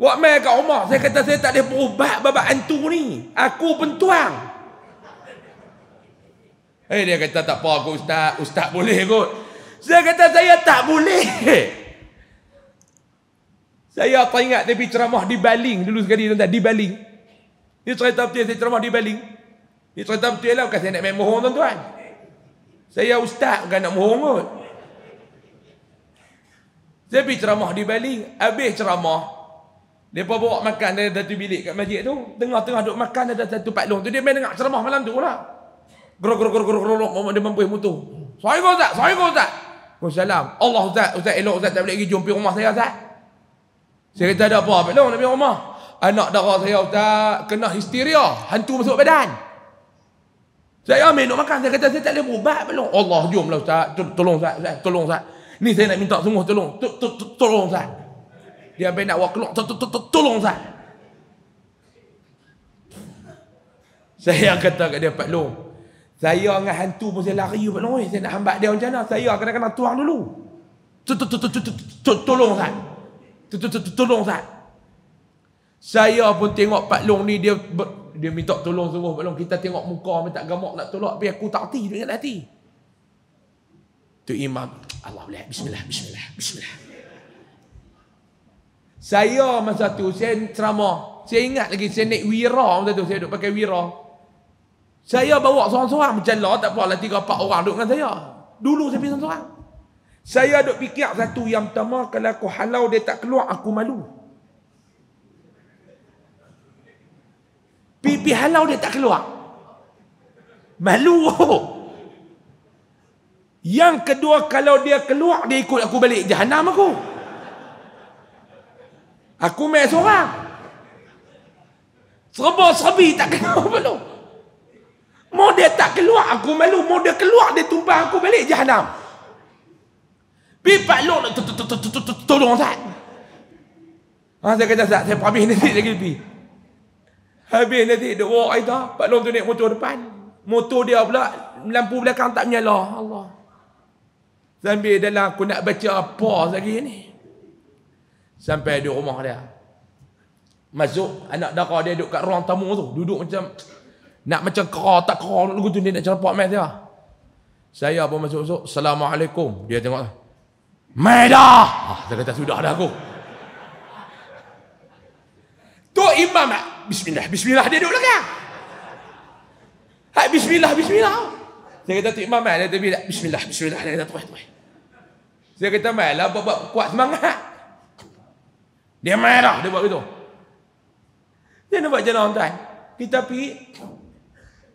Wak mai kat rumah saya kata saya tak ada berubat babak hantu ni. Aku pentuang. Eh dia kata tak apa aku ustaz, ustaz boleh kot. Saya kata saya tak boleh. Saya apa ingat tapi ceramah di Baling dulu sekali tuan-tuan, di Baling. Ini cerita betul saya ceramah di Baling. Ini cerita betul lah bukan saya nak main mohon tuan-tuan. Saya ustaz bukan nak mohon kot. Saya pergi ceramah di Baling, habis ceramah. Dia bawa makan dari satu bilik kat masjid tu, tengah-tengah duk makan ada satu patlong tu dia main dengar ceramah malam tu pula gerok gerok gerok gerok gerok mama dia mampus motor. Assalamualaikum ustaz, assalamualaikum ustaz. Wassalam. Allah ustaz, ustaz elok ustaz tak boleh pergi jumpa rumah saya ustaz. Saya kata ada apa? Belum nak pergi rumah. Anak dara saya ustaz kena histeria, hantu masuk badan. Saya ambil nak makan, saya kata saya tak boleh berubat belum. Allah jomlah ustaz, tolong ustaz, tolong ustaz. Ni saya nak minta semua tolong, tolong ustaz. Dia ambil nak walk tolong ustaz. Saya kata kat dia Pak Long, saya dengan hantu pun saya lari pun oi saya nak hambat dia macam mana? Saya kadang-kadang tuang dulu. Tolong sat. Tolong sat. Saya pun tengok Pak Long ni dia dia minta tolong suruh Pak Long kita tengok muka minta gamak nak tolak tapi aku tak hati duit hati. Tu imam Allah boleh bismillah bismillah bismillah. Saya masa tu saya ceramah. Saya ingat lagi saya naik wira masa tu saya duduk pakai wira. Saya bawa seorang-seorang macam lah tak apalah tiga empat orang duduk dengan saya. Dulu saya pergi seorang-seorang. Saya duduk fikir satu yang pertama kalau aku halau dia tak keluar aku malu. Pipi halau dia tak keluar. Malu. Yang kedua kalau dia keluar dia ikut aku balik jahanam aku. Aku main seorang. Serba-serbi tak keluar belum. Mau dia tak keluar aku malu. Mau dia keluar dia tumpah aku balik jahanam. Bi Pak Lok tolong Ustaz. Ha, saya kata Ustaz, saya habis nanti lagi pergi. Habis nanti dia walk Aida. Pak Lok tu naik motor depan. Motor dia pula lampu belakang tak menyala. Allah. Sambil dalam aku nak baca apa lagi ni. Sampai di rumah dia. Masuk anak dara dia duduk kat ruang tamu tu. Duduk macam nak macam kau tak kau lugu tu ni nak cerapak mat dia. Saya apa masuk-masuk, "Assalamualaikum." Dia tengok. "Meda." Ah, Saya kata sudah dah aku. Tu imam ah, Bismillah, bismillah dia duduk lagi. Hai bismillah, bismillah. Saya kata tu imam mai dia tepi bismillah, bismillah dia kata ah. tuih Saya kata mai lah buat, buat kuat semangat. Dia merah dia buat gitu. Dia nak buat jalan tuan. Kita pergi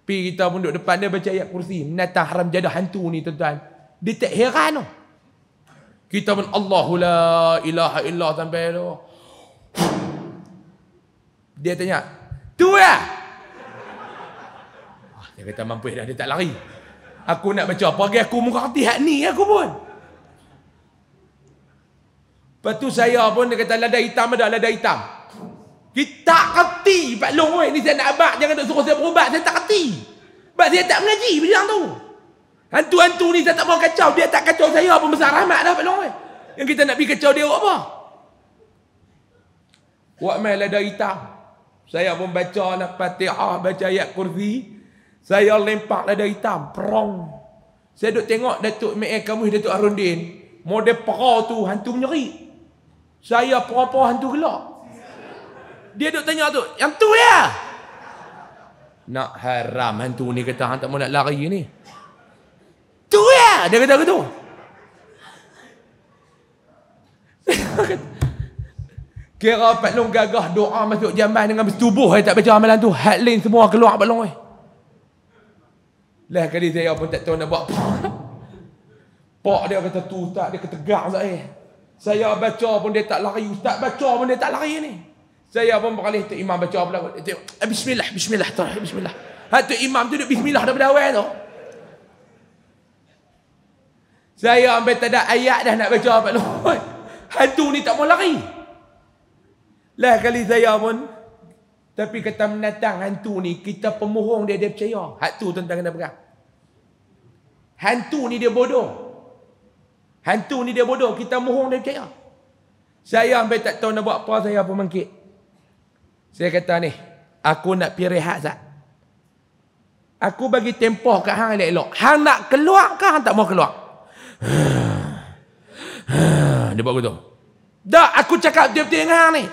Pi kita pun duduk depan dia baca ayat kursi. Menata haram jadah hantu ni tuan-tuan. Dia tak heran tu. Oh. Kita pun Allahu la ilaha illa sampai tu. Dia tanya, tu ya? Dia kata mampu dah, dia tak lari. Aku nak baca apa lagi aku muka hati hak ni aku pun. Lepas tu saya pun dia kata lada hitam ada, lada hitam. Kita tak kerti Pak Long weh ni saya nak abad jangan nak suruh saya berubat saya tak kerti. Sebab dia tak mengaji bilang tu. Hantu-hantu ni saya tak mau kacau dia tak kacau saya apa besar rahmat dah Pak Long weh. Yang kita nak pergi kacau dia buat apa? Wa mala darita. Saya pun baca lah Fatihah, baca ayat kursi. Saya lempak lah dari hitam. prong. Saya duduk tengok Datuk Mek kamu Datuk Arundin. Model perau tu hantu menyerik. Saya perau-perau hantu gelap. Dia duk tanya tu, yang tu ya. Nak haram hang tu ni kata hang tak mau nak lari ni. Tu ya, dia kata gitu. Kira Pak Long gagah doa masuk jamban dengan bersetubuh eh, tak baca amalan tu. Headline semua keluar Pak Long. Eh. Lah kali saya pun tak tahu nak buat apa. Pak dia kata tu tak dia ketegak saya. Eh. Saya baca pun dia tak lari. Ustaz baca pun dia tak lari ni. Saya pun berkali tu imam baca apa eh, Bismillah, bismillah, tarah, bismillah. Hatu imam tu duduk bismillah daripada awal tu. Saya ambil tak ada ayat dah nak baca apa lagu. Hantu ni tak mau lari. Lah kali saya pun. Tapi kata menatang hantu ni, kita pemohong dia, dia percaya. Hantu tu tentang kena pegang. Hantu ni dia bodoh. Hantu ni dia bodoh. Kita mohong dia percaya. Saya ambil tak tahu nak buat apa saya pun mangkit. Saya kata ni, aku nak pergi rehat sat. Aku bagi tempoh kat hang elok-elok. Hang nak keluar ke hang tak mau keluar? Dia buat begitu. Dah aku cakap betul-betul dengan hang ni.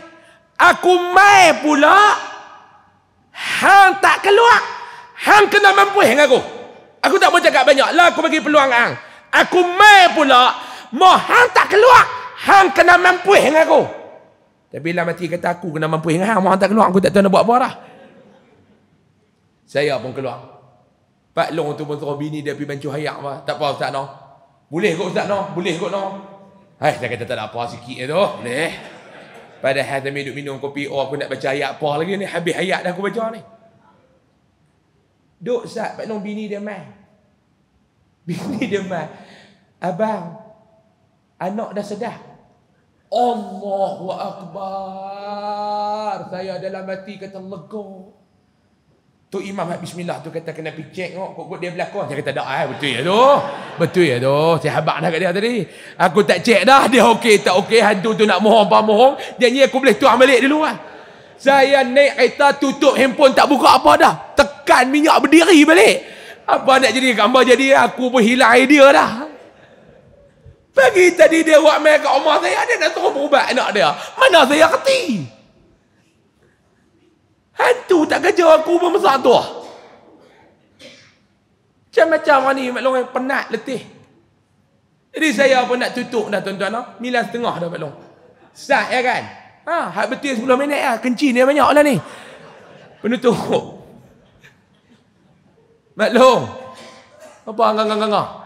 Aku mai pula hang tak keluar. Hang kena mampu dengan aku. Aku tak mau cakap banyak. Lah aku bagi peluang hang. Aku mai pula mau hang tak keluar. Hang kena mampu dengan aku. Tapi lah mati kata aku kena mampu ingat. Ha, Mohon tak keluar. Aku tak tahu nak buat apa lah. Saya pun keluar. Pak Long tu pun suruh bini dia pergi bancu hayak. Ma. Tak apa Ustaz no? Boleh kot Ustaz no? Boleh kot no? Hai, saya kata tak ada apa sikit tu. Boleh. Padahal saya duduk minum kopi. Oh, aku nak baca hayak apa lagi ni. Habis hayak dah aku baca ni. Duk Ustaz. Pak Long bini dia main. Bini dia main. Abang. Anak dah sedap. Allahu Akbar. Saya dalam hati kata lega. Tu Imam Habib Bismillah tu kata kena pergi check tengok kok dia belakang. Saya kata dak eh betul ya tu. Betul ya tu. Saya habaq dah kat dia tadi. Aku tak cek dah dia okey tak okey hantu tu nak mohon apa mohon. Janji aku boleh tuang balik dulu ah. Saya naik kereta tutup handphone tak buka apa dah. Tekan minyak berdiri balik. Apa nak jadi gambar jadi aku pun hilang idea dah. Bagi tadi dia buat mail kat rumah saya, dia nak suruh berubat anak dia. Mana saya kerti? Hantu tak kerja aku pun besar tu. Macam-macam orang ni, maklum penat, letih. Jadi saya pun nak tutup dah tuan-tuan. Ah. Milan setengah dah maklum. Sah ya kan? Ha, hak betul 10 minit ya. Kencing dia banyak lah ni. Penutup. Maklum. Apa angang-angang-angang?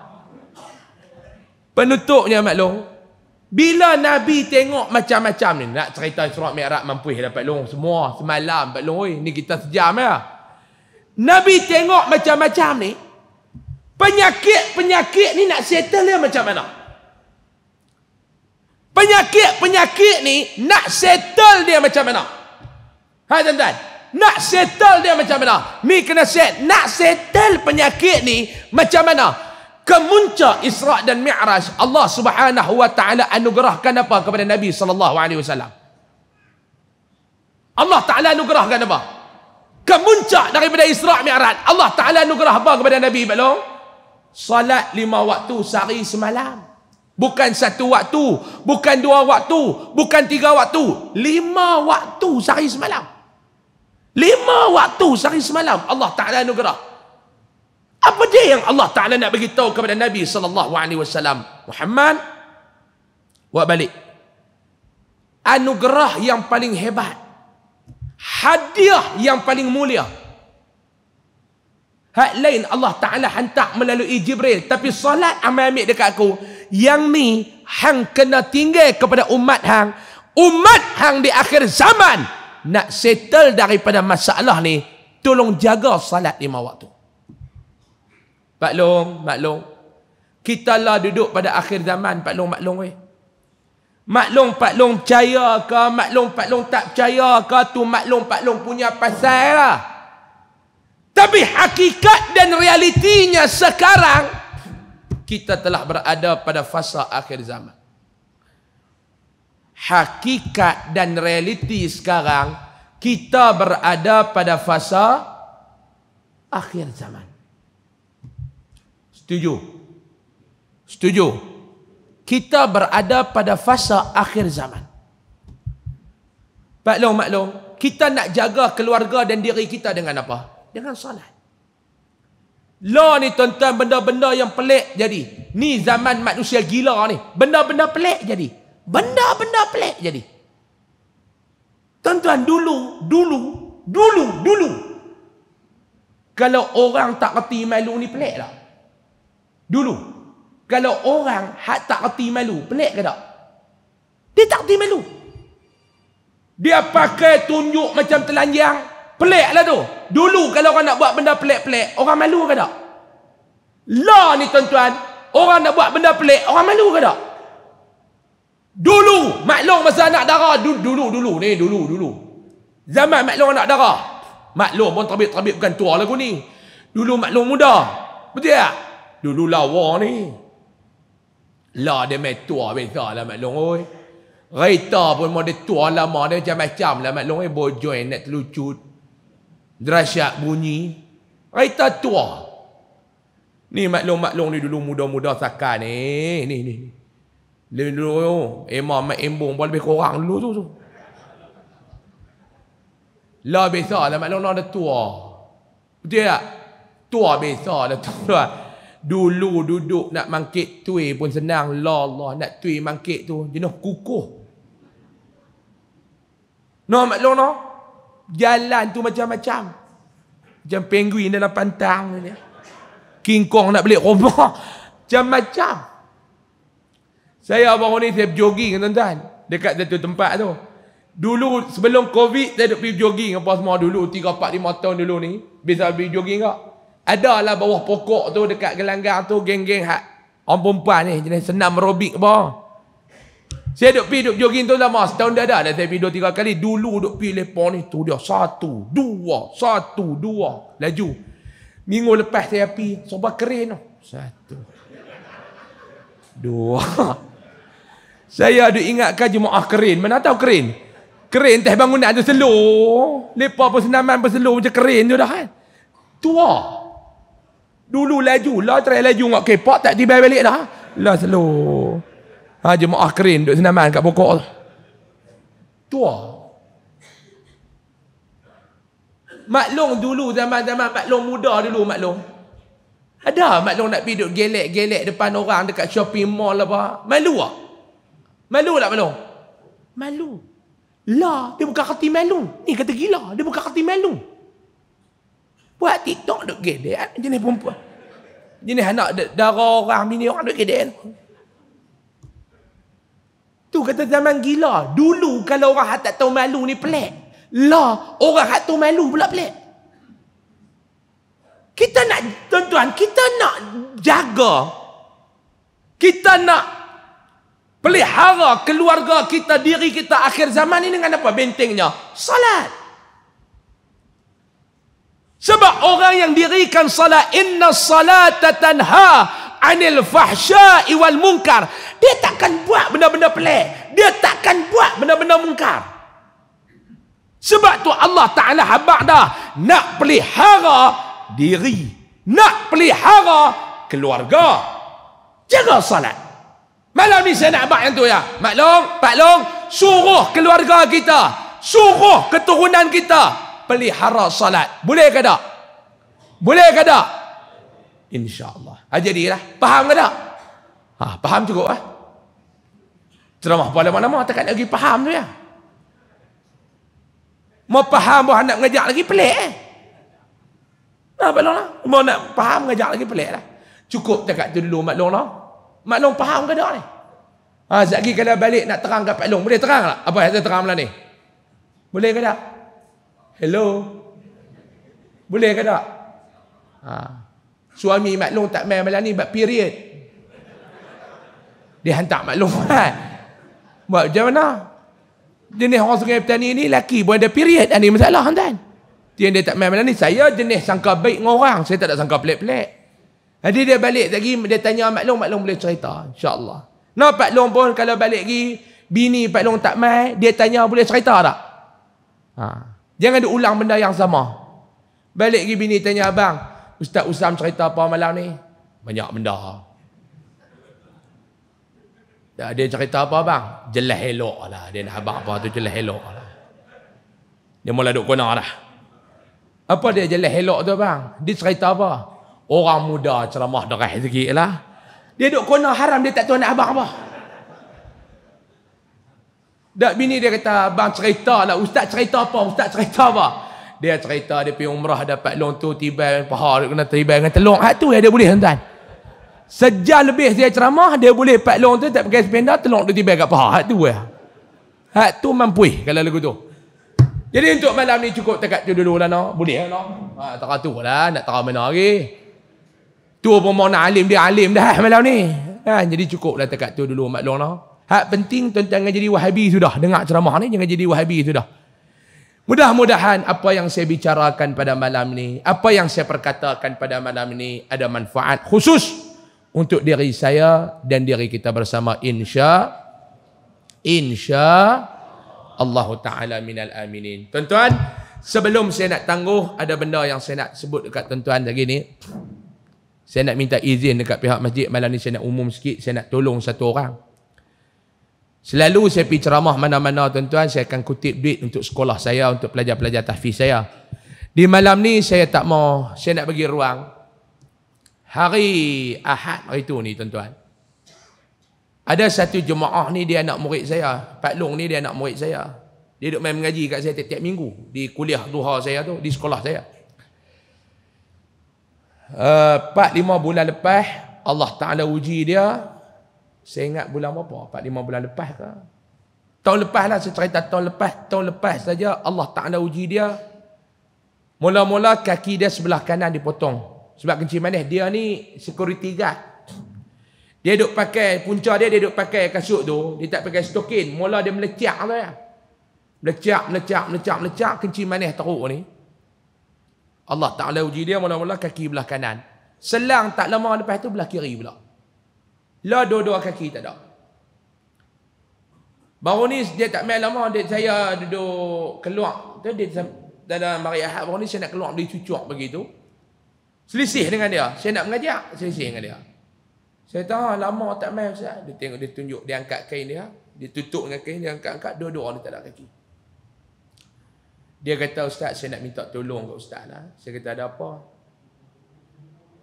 Penutupnya amat long. Bila Nabi tengok macam-macam ni. Nak cerita surat mi'rab mampu dapat long. Semua semalam dapat long. Oi, ni kita sejam ya. Nabi tengok macam-macam ni. Penyakit-penyakit ni nak settle dia macam mana? Penyakit-penyakit ni nak settle dia macam mana? Hai tuan-tuan. Nak settle dia macam mana? Mi kena set. Nak settle penyakit ni macam mana? kemuncak Isra' dan Mi'raj Allah subhanahu wa ta'ala anugerahkan apa kepada Nabi sallallahu alaihi wasallam Allah ta'ala anugerahkan apa kemuncak daripada Isra' Mi'raj Allah ta'ala anugerah apa kepada Nabi belum salat lima waktu sehari semalam bukan satu waktu bukan dua waktu bukan tiga waktu lima waktu sehari semalam lima waktu sehari semalam Allah ta'ala anugerah apa dia yang Allah Taala nak beritahu kepada Nabi sallallahu alaihi wasallam? Muhammad buat balik. Anugerah yang paling hebat. Hadiah yang paling mulia. Hak lain Allah Taala hantar melalui Jibril tapi salat amal ambil dekat aku. Yang ni hang kena tinggal kepada umat hang. Umat hang di akhir zaman nak settle daripada masalah ni, tolong jaga salat lima waktu. Pak Long, Mak Long. Kita lah duduk pada akhir zaman, Pak Long, Mak Long. Eh. Mak Long, Pak Long percaya ke? Mak Long, Pak Long tak percaya ke? Tu Mak Long, Pak Long punya pasal lah. Tapi hakikat dan realitinya sekarang, kita telah berada pada fasa akhir zaman. Hakikat dan realiti sekarang, kita berada pada fasa akhir zaman. Setuju? Setuju? Kita berada pada fasa akhir zaman. Maklum, maklum. Kita nak jaga keluarga dan diri kita dengan apa? Dengan salat. Law ni tuan-tuan benda-benda yang pelik jadi. Ni zaman manusia gila ni. Benda-benda pelik jadi. Benda-benda pelik jadi. Tuan-tuan dulu, dulu, dulu, dulu. Kalau orang tak kerti malu ni pelik lah. Dulu. Kalau orang hak tak reti malu, pelik ke tak? Dia tak reti malu. Dia pakai tunjuk macam telanjang, pelik lah tu. Dulu kalau orang nak buat benda pelik-pelik, orang malu ke tak? Lah ni tuan-tuan, orang nak buat benda pelik, orang malu ke tak? Dulu, maklum masa anak darah, dulu-dulu ni, dulu-dulu. Zaman maklum anak darah. Maklum pun terbit-terbit bukan tua lagu ni. Dulu maklum muda. Betul tak? Dulu lawa ni. La dia mai tua biasa lah Mak Long. Oi. Reta pun mau dia tua lama dia macam-macam lah Mak Long. Oi. Bojoin nak terlucut. Derasyat bunyi. Reta tua. Ni Mak Long, Mak Long ni dulu muda-muda sakar ni. Ni, ni. Dia dulu, oh, emak Mak Embung pun lebih kurang dulu tu. tu. La biasa lah Mak Long. Nak dia tua. Betul tak? Tua biasa lah. Tua lah. Dulu duduk nak mangkit tui pun senang. La Allah nak tui mangkit tu. Jenuh kukuh. No maklum no? Jalan tu macam-macam. Macam penguin dalam pantang. Ni. King Kong nak beli rumah. Macam-macam. Saya baru ni saya jogging tuan-tuan. Dekat satu tempat tu. Dulu sebelum Covid saya duduk pergi jogging apa semua dulu 3 4 5 tahun dulu ni. Biasa pergi jogging tak? Ada lah bawah pokok tu dekat gelanggang tu geng-geng hak. Orang perempuan ni jenis senam aerobik apa. Saya duk pi duk jogging tu lama setahun dah dah dah saya pi 2 kali dulu duk pi lepo ni tu dia satu dua satu dua laju. Minggu lepas saya pi soba kering tu. Satu. Dua. Saya ada ingat kaji muah keren. Mana tahu keren? Keren teh bangunan tu selur. Lepas pun senaman pun selur macam keren tu dah kan. Tua. Dulu laju, lah try laju ngok kepak tak tiba balik dah. Lah slow. Ha jemaah kerin duk senaman kat pokok tu. Tua. Maklong dulu zaman-zaman maklong muda dulu maklong. Ada maklong nak pergi duk gelek-gelek depan orang dekat shopping mall apa. Malu ah. Malu tak maklong? Malu. Lah, dia bukan kerti malu. Ni kata gila, dia bukan kerti malu. Buat TikTok duk gedean jenis perempuan. Jenis anak darah orang bini orang duk gedean. Tu kata zaman gila. Dulu kalau orang hak tak tahu malu ni pelik. Lah, orang hak tahu malu pula pelik. Kita nak tuan-tuan, kita nak jaga. Kita nak pelihara keluarga kita, diri kita akhir zaman ni dengan apa? Bentengnya. Salat. Sebab orang yang dirikan salat inna salata tanha anil fahsya'i wal munkar dia takkan buat benda-benda pelik dia takkan buat benda-benda munkar sebab tu Allah Ta'ala habak dah nak pelihara diri nak pelihara keluarga jaga salat malam ni saya nak buat yang tu ya maklum, paklum suruh keluarga kita suruh keturunan kita pelihara salat. Boleh ke tak? Boleh ke tak? InsyaAllah. Ha, lah. Faham ke tak? Ha, faham cukup lah. Ha? Ceramah pun lama-lama tak nak pergi faham tu ya. Mau faham pun nak ngejak lagi pelik eh. Ha, nah, Mau nak faham ngejak lagi pelik lah. Cukup tak tu dulu Mak Long lah. Mak Long faham ke tak ni? Ha, Zagi kalau balik nak terang ke Pak Long. Boleh terang tak? Lah? Apa yang saya terang malam ni? Boleh ke tak? Hello. Boleh ke tak? Ha. Suami maklum tak main malam ni, but period. Dia hantar maklum. Kan? Buat macam mana? Jenis orang sungai petani ni, laki buat ada period. Ini masalah, tuan. Dia dia tak main malam ni, saya jenis sangka baik dengan orang. Saya tak ada sangka pelik-pelik. Jadi dia balik lagi, dia tanya maklum, maklum boleh cerita. InsyaAllah. Nah, Pak Long pun kalau balik lagi, bini Pak Long tak main, dia tanya boleh cerita tak? Haa. Jangan diulang benda yang sama. Balik pergi bini tanya abang. Ustaz Usam cerita apa malam ni? Banyak benda. Tak ada cerita apa abang? Jelas elok lah. Dia nak abang apa tu jelas elok lah. Dia mula duk kona lah. Apa dia jelas elok tu abang? Dia cerita apa? Orang muda ceramah derah sikit lah. Dia duk kona haram dia tak tahu nak abang apa. -apa. Dak bini dia kata, "Abang cerita lah, ustaz cerita apa? Ustaz cerita apa?" Dia cerita dia pergi umrah dapat long tu tiba paha kena tiba dengan telung. Hak tu yang dia boleh tuan-tuan. Sejak lebih dia ceramah, dia boleh pat long tu tak pakai sependa telung tu tiba kat paha. Hak tu ya. Hak tu mampu kalau lagu tu. Jadi untuk malam ni cukup tekat tu dulu lah no. Boleh lah no. Ha, tak tu lah. Nak tahu mana lagi. Tu pun mana alim dia alim dah malam ni. Ha, jadi cukup lah tekat tu dulu maklum lah. No. Hak penting tuan jangan jadi wahabi sudah. Dengar ceramah ni jangan jadi wahabi sudah. Mudah-mudahan apa yang saya bicarakan pada malam ni, apa yang saya perkatakan pada malam ni ada manfaat khusus untuk diri saya dan diri kita bersama insya insya Allah Ta'ala minal aminin. Tuan-tuan, sebelum saya nak tangguh, ada benda yang saya nak sebut dekat tuan-tuan lagi ni. Saya nak minta izin dekat pihak masjid malam ni saya nak umum sikit, saya nak tolong satu orang. Selalu saya pergi ceramah mana-mana tuan-tuan, saya akan kutip duit untuk sekolah saya, untuk pelajar-pelajar tahfiz saya. Di malam ni saya tak mau, saya nak bagi ruang. Hari Ahad hari tu ni tuan-tuan. Ada satu jemaah ni dia anak murid saya. Pak Long ni dia anak murid saya. Dia duduk main mengaji kat saya tiap-tiap minggu. Di kuliah duha saya tu, di sekolah saya. Uh, 4-5 bulan lepas, Allah Ta'ala uji dia, saya ingat bulan berapa? 4 5 bulan lepas ke? Tahun lepas lah saya cerita tahun lepas, tahun lepas saja Allah Taala uji dia. Mula-mula kaki dia sebelah kanan dipotong. Sebab kencing manis dia ni security guard. Dia duduk pakai punca dia dia duduk pakai kasut tu, dia tak pakai stokin. Mula dia melecak tu ya. Melecak, melecak, melecak, melecak kencing manis teruk ni. Allah Taala uji dia mula-mula kaki belah kanan. Selang tak lama lepas tu belah kiri pula. La dua-dua kaki tak ada. Baru ni dia tak main lama dia saya duduk keluar. Tu dia dalam hari Ahad baru ni saya nak keluar beli cucuk begitu. Selisih dengan dia. Saya nak mengajak, selisih dengan dia. Saya tahu ah, lama tak main Saya Dia tengok dia tunjuk dia angkat kain dia, dia tutup dengan kain dia angkat-angkat dua-dua ni tak ada kaki. Dia kata ustaz saya nak minta tolong ke ustaz lah. Saya kata ada apa?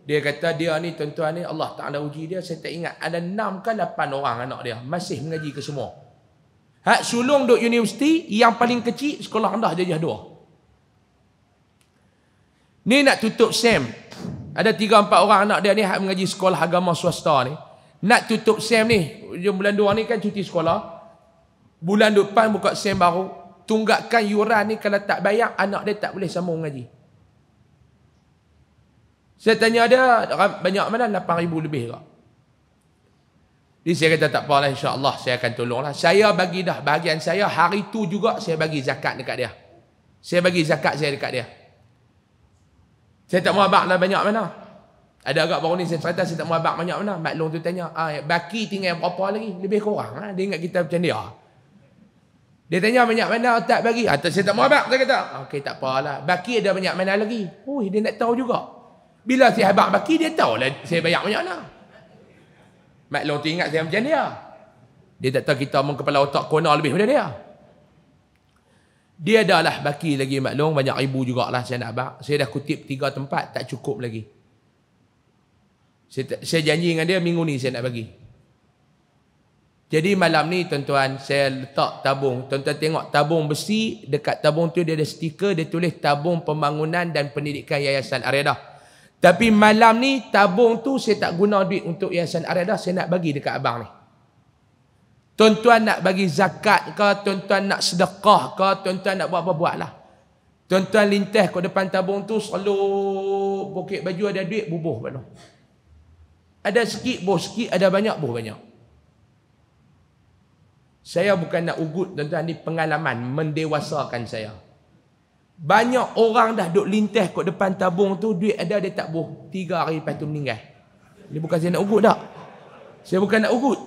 Dia kata dia ni tuan-tuan ni Allah tak ada uji dia Saya tak ingat ada 6 ke 8 orang anak dia Masih mengaji ke semua Hak sulung duk universiti Yang paling kecil sekolah rendah jajah dua Ni nak tutup SEM Ada 3-4 orang anak dia ni Hak mengaji sekolah agama swasta ni Nak tutup SEM ni Bulan 2 ni kan cuti sekolah Bulan depan buka SEM baru Tunggakan yuran ni kalau tak bayar Anak dia tak boleh sambung mengaji saya tanya dia banyak mana 8000 lebih ke? Dia saya kata tak apalah insya-Allah saya akan tolonglah. Saya bagi dah bahagian saya hari tu juga saya bagi zakat dekat dia. Saya bagi zakat saya dekat dia. Saya tak lah banyak mana. Ada agak baru ni saya cerita saya tak muhabak banyak mana. Maklong tu tanya, ah eh, baki tinggal berapa lagi? Lebih kurang ah. Dia ingat kita macam dia. Dia tanya banyak mana ah, tak bagi? Atau saya tak muhabak saya kata. Okey tak apalah. Baki ada banyak mana lagi? Oi dia nak tahu juga. Bila saya Habak baki dia tahulah saya bayar banyak lah. Mak Long tu ingat saya macam dia. Dia tak tahu kita omong kepala otak kona lebih daripada dia. Dia dah lah baki lagi Mak Long. Banyak ribu jugalah saya nak abang. Saya dah kutip tiga tempat. Tak cukup lagi. Saya, saya janji dengan dia minggu ni saya nak bagi. Jadi malam ni tuan-tuan saya letak tabung. Tuan-tuan tengok tabung besi. Dekat tabung tu dia ada stiker. Dia tulis tabung pembangunan dan pendidikan Yayasan Aredah. Aredah. Tapi malam ni tabung tu saya tak guna duit untuk yayasan arida. saya nak bagi dekat abang ni. Tuan-tuan nak bagi zakat ke, tuan-tuan nak sedekah ke, tuan-tuan nak buat apa-apa lah. Tuan-tuan lintas kat depan tabung tu selalu poket baju ada duit bubuh mana. Ada sikit bubuh sikit, ada banyak bubuh banyak. Saya bukan nak ugut tuan-tuan ni pengalaman mendewasakan saya. Banyak orang dah duk lintas kat depan tabung tu, duit ada dia tak buh. Tiga hari lepas tu meninggal. Ini bukan saya nak ugut tak? Saya bukan nak ugut.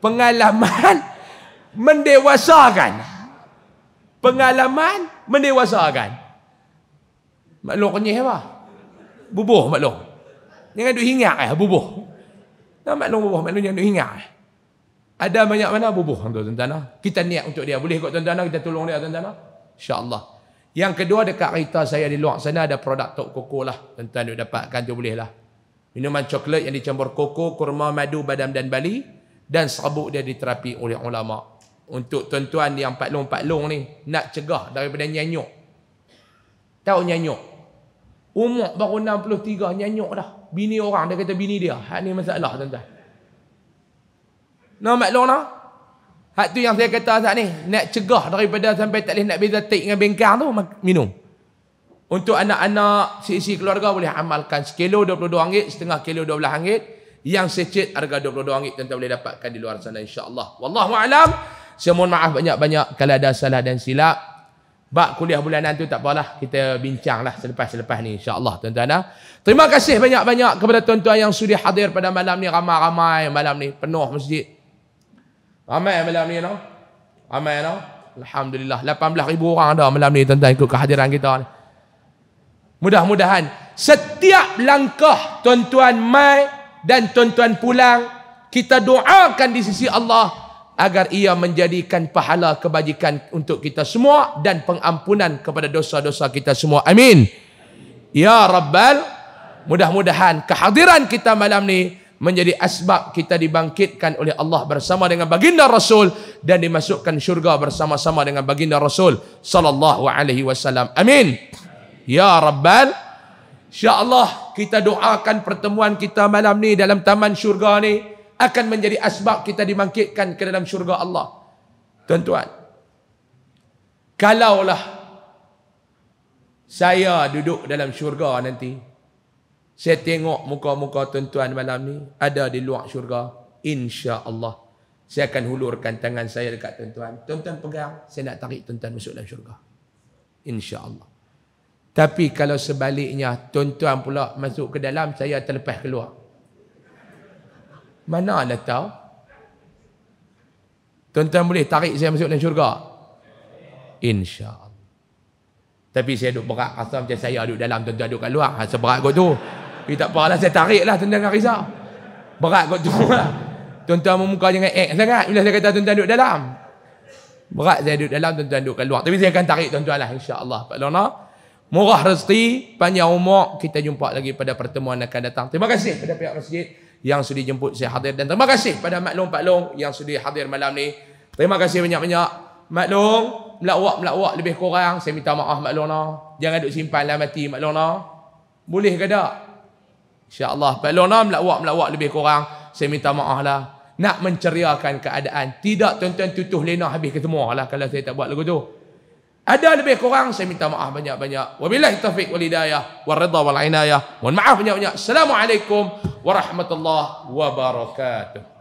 Pengalaman mendewasakan. Pengalaman mendewasakan. Maklum kenyih apa? Bubuh maklum. Jangan duk hingat eh, bubuh. Nah, maklum bubuh, maklum jangan duk hingat eh. Ada banyak mana bubuh tuan-tuan. Kita niat untuk dia. Boleh kot tuan-tuan, kita tolong dia tuan-tuan. InsyaAllah. Yang kedua dekat kereta saya di luar sana ada produk Tok Koko lah. Tuan-tuan duk dapatkan tu boleh lah. Minuman coklat yang dicampur koko, kurma, madu, badam dan bali. Dan serabut dia diterapi oleh ulama. Untuk tuan-tuan yang Pak Long, Pak Long ni nak cegah daripada nyanyuk. Tahu nyanyuk? Umur baru 63 nyanyuk dah. Bini orang dia kata bini dia. Hak ni masalah tuan-tuan. Nah, Mak Long lah. Hak tu yang saya kata saat ni, nak cegah daripada sampai tak boleh nak beza teik dengan bengkang tu, minum. Untuk anak-anak, sisi keluarga boleh amalkan sekilo RM22, setengah kilo RM12. Yang secit harga RM22 tuan-tuan boleh dapatkan di luar sana Insya insyaAllah. Wallahu'alam. Saya mohon maaf banyak-banyak kalau ada salah dan silap. Bak kuliah bulanan tu tak apalah. Kita bincanglah selepas-selepas ni insyaAllah tuan-tuan. Ah. Terima kasih banyak-banyak kepada tuan-tuan yang sudah hadir pada malam ni. Ramai-ramai malam ni. Penuh masjid. Ramai malam ni no. Ramai no. Alhamdulillah 18000 orang dah malam ni tuan-tuan ikut kehadiran kita ni. Mudah-mudahan setiap langkah tuan-tuan mai dan tuan-tuan pulang kita doakan di sisi Allah agar ia menjadikan pahala kebajikan untuk kita semua dan pengampunan kepada dosa-dosa kita semua. Amin. Ya Rabbal. Mudah-mudahan kehadiran kita malam ni menjadi asbab kita dibangkitkan oleh Allah bersama dengan baginda Rasul dan dimasukkan syurga bersama-sama dengan baginda Rasul sallallahu alaihi wasallam. Amin. Ya Rabbal Allah kita doakan pertemuan kita malam ni dalam taman syurga ni akan menjadi asbab kita dimangkitkan ke dalam syurga Allah. Tuan-tuan. Kalaulah saya duduk dalam syurga nanti, saya tengok muka-muka tuan-tuan malam ni ada di luar syurga. InsyaAllah. Saya akan hulurkan tangan saya dekat tuan-tuan. Tuan-tuan pegang. Saya nak tarik tuan-tuan masuk dalam syurga. InsyaAllah. Tapi kalau sebaliknya tuan-tuan pula masuk ke dalam, saya terlepas keluar. Mana lah tahu? Tuan-tuan boleh tarik saya masuk dalam syurga? InsyaAllah. Tapi saya duduk berat. Rasa macam saya duduk dalam, tuan-tuan duduk kat luar. Rasa berat kot tu. Eh tak apalah saya tariklah tuan-tuan dengan Rizal. Berat kot tu lah. Tuan-tuan memuka jangan ek eh, sangat. Bila saya kata tuan-tuan duduk dalam. Berat saya duduk dalam, tuan-tuan duduk kat luar. Tapi saya akan tarik tuan-tuan lah insyaAllah. Pak Lona. Murah rezeki, panjang umur. Kita jumpa lagi pada pertemuan akan datang. Terima kasih kepada pihak masjid yang sudah jemput saya hadir. Dan terima kasih kepada Mak Long, Pak Long yang sudah hadir malam ni. Terima kasih banyak-banyak. Mak Long, melakwak-melakwak lebih kurang. Saya minta maaf Mak Lona. Jangan duduk simpan lah mati Mak Lona. Boleh ke tak? InsyaAllah. Belonam lawak-lawak lebih kurang. Saya minta maaf lah. Nak menceriakan keadaan. Tidak tuan-tuan tutuh lena habis ketemu lah. Kalau saya tak buat lagu tu. Ada lebih kurang. Saya minta maaf banyak-banyak. Wa bilah taufiq wal hidayah. Wa rida wal inayah. Mohon maaf banyak-banyak. Assalamualaikum warahmatullahi wabarakatuh.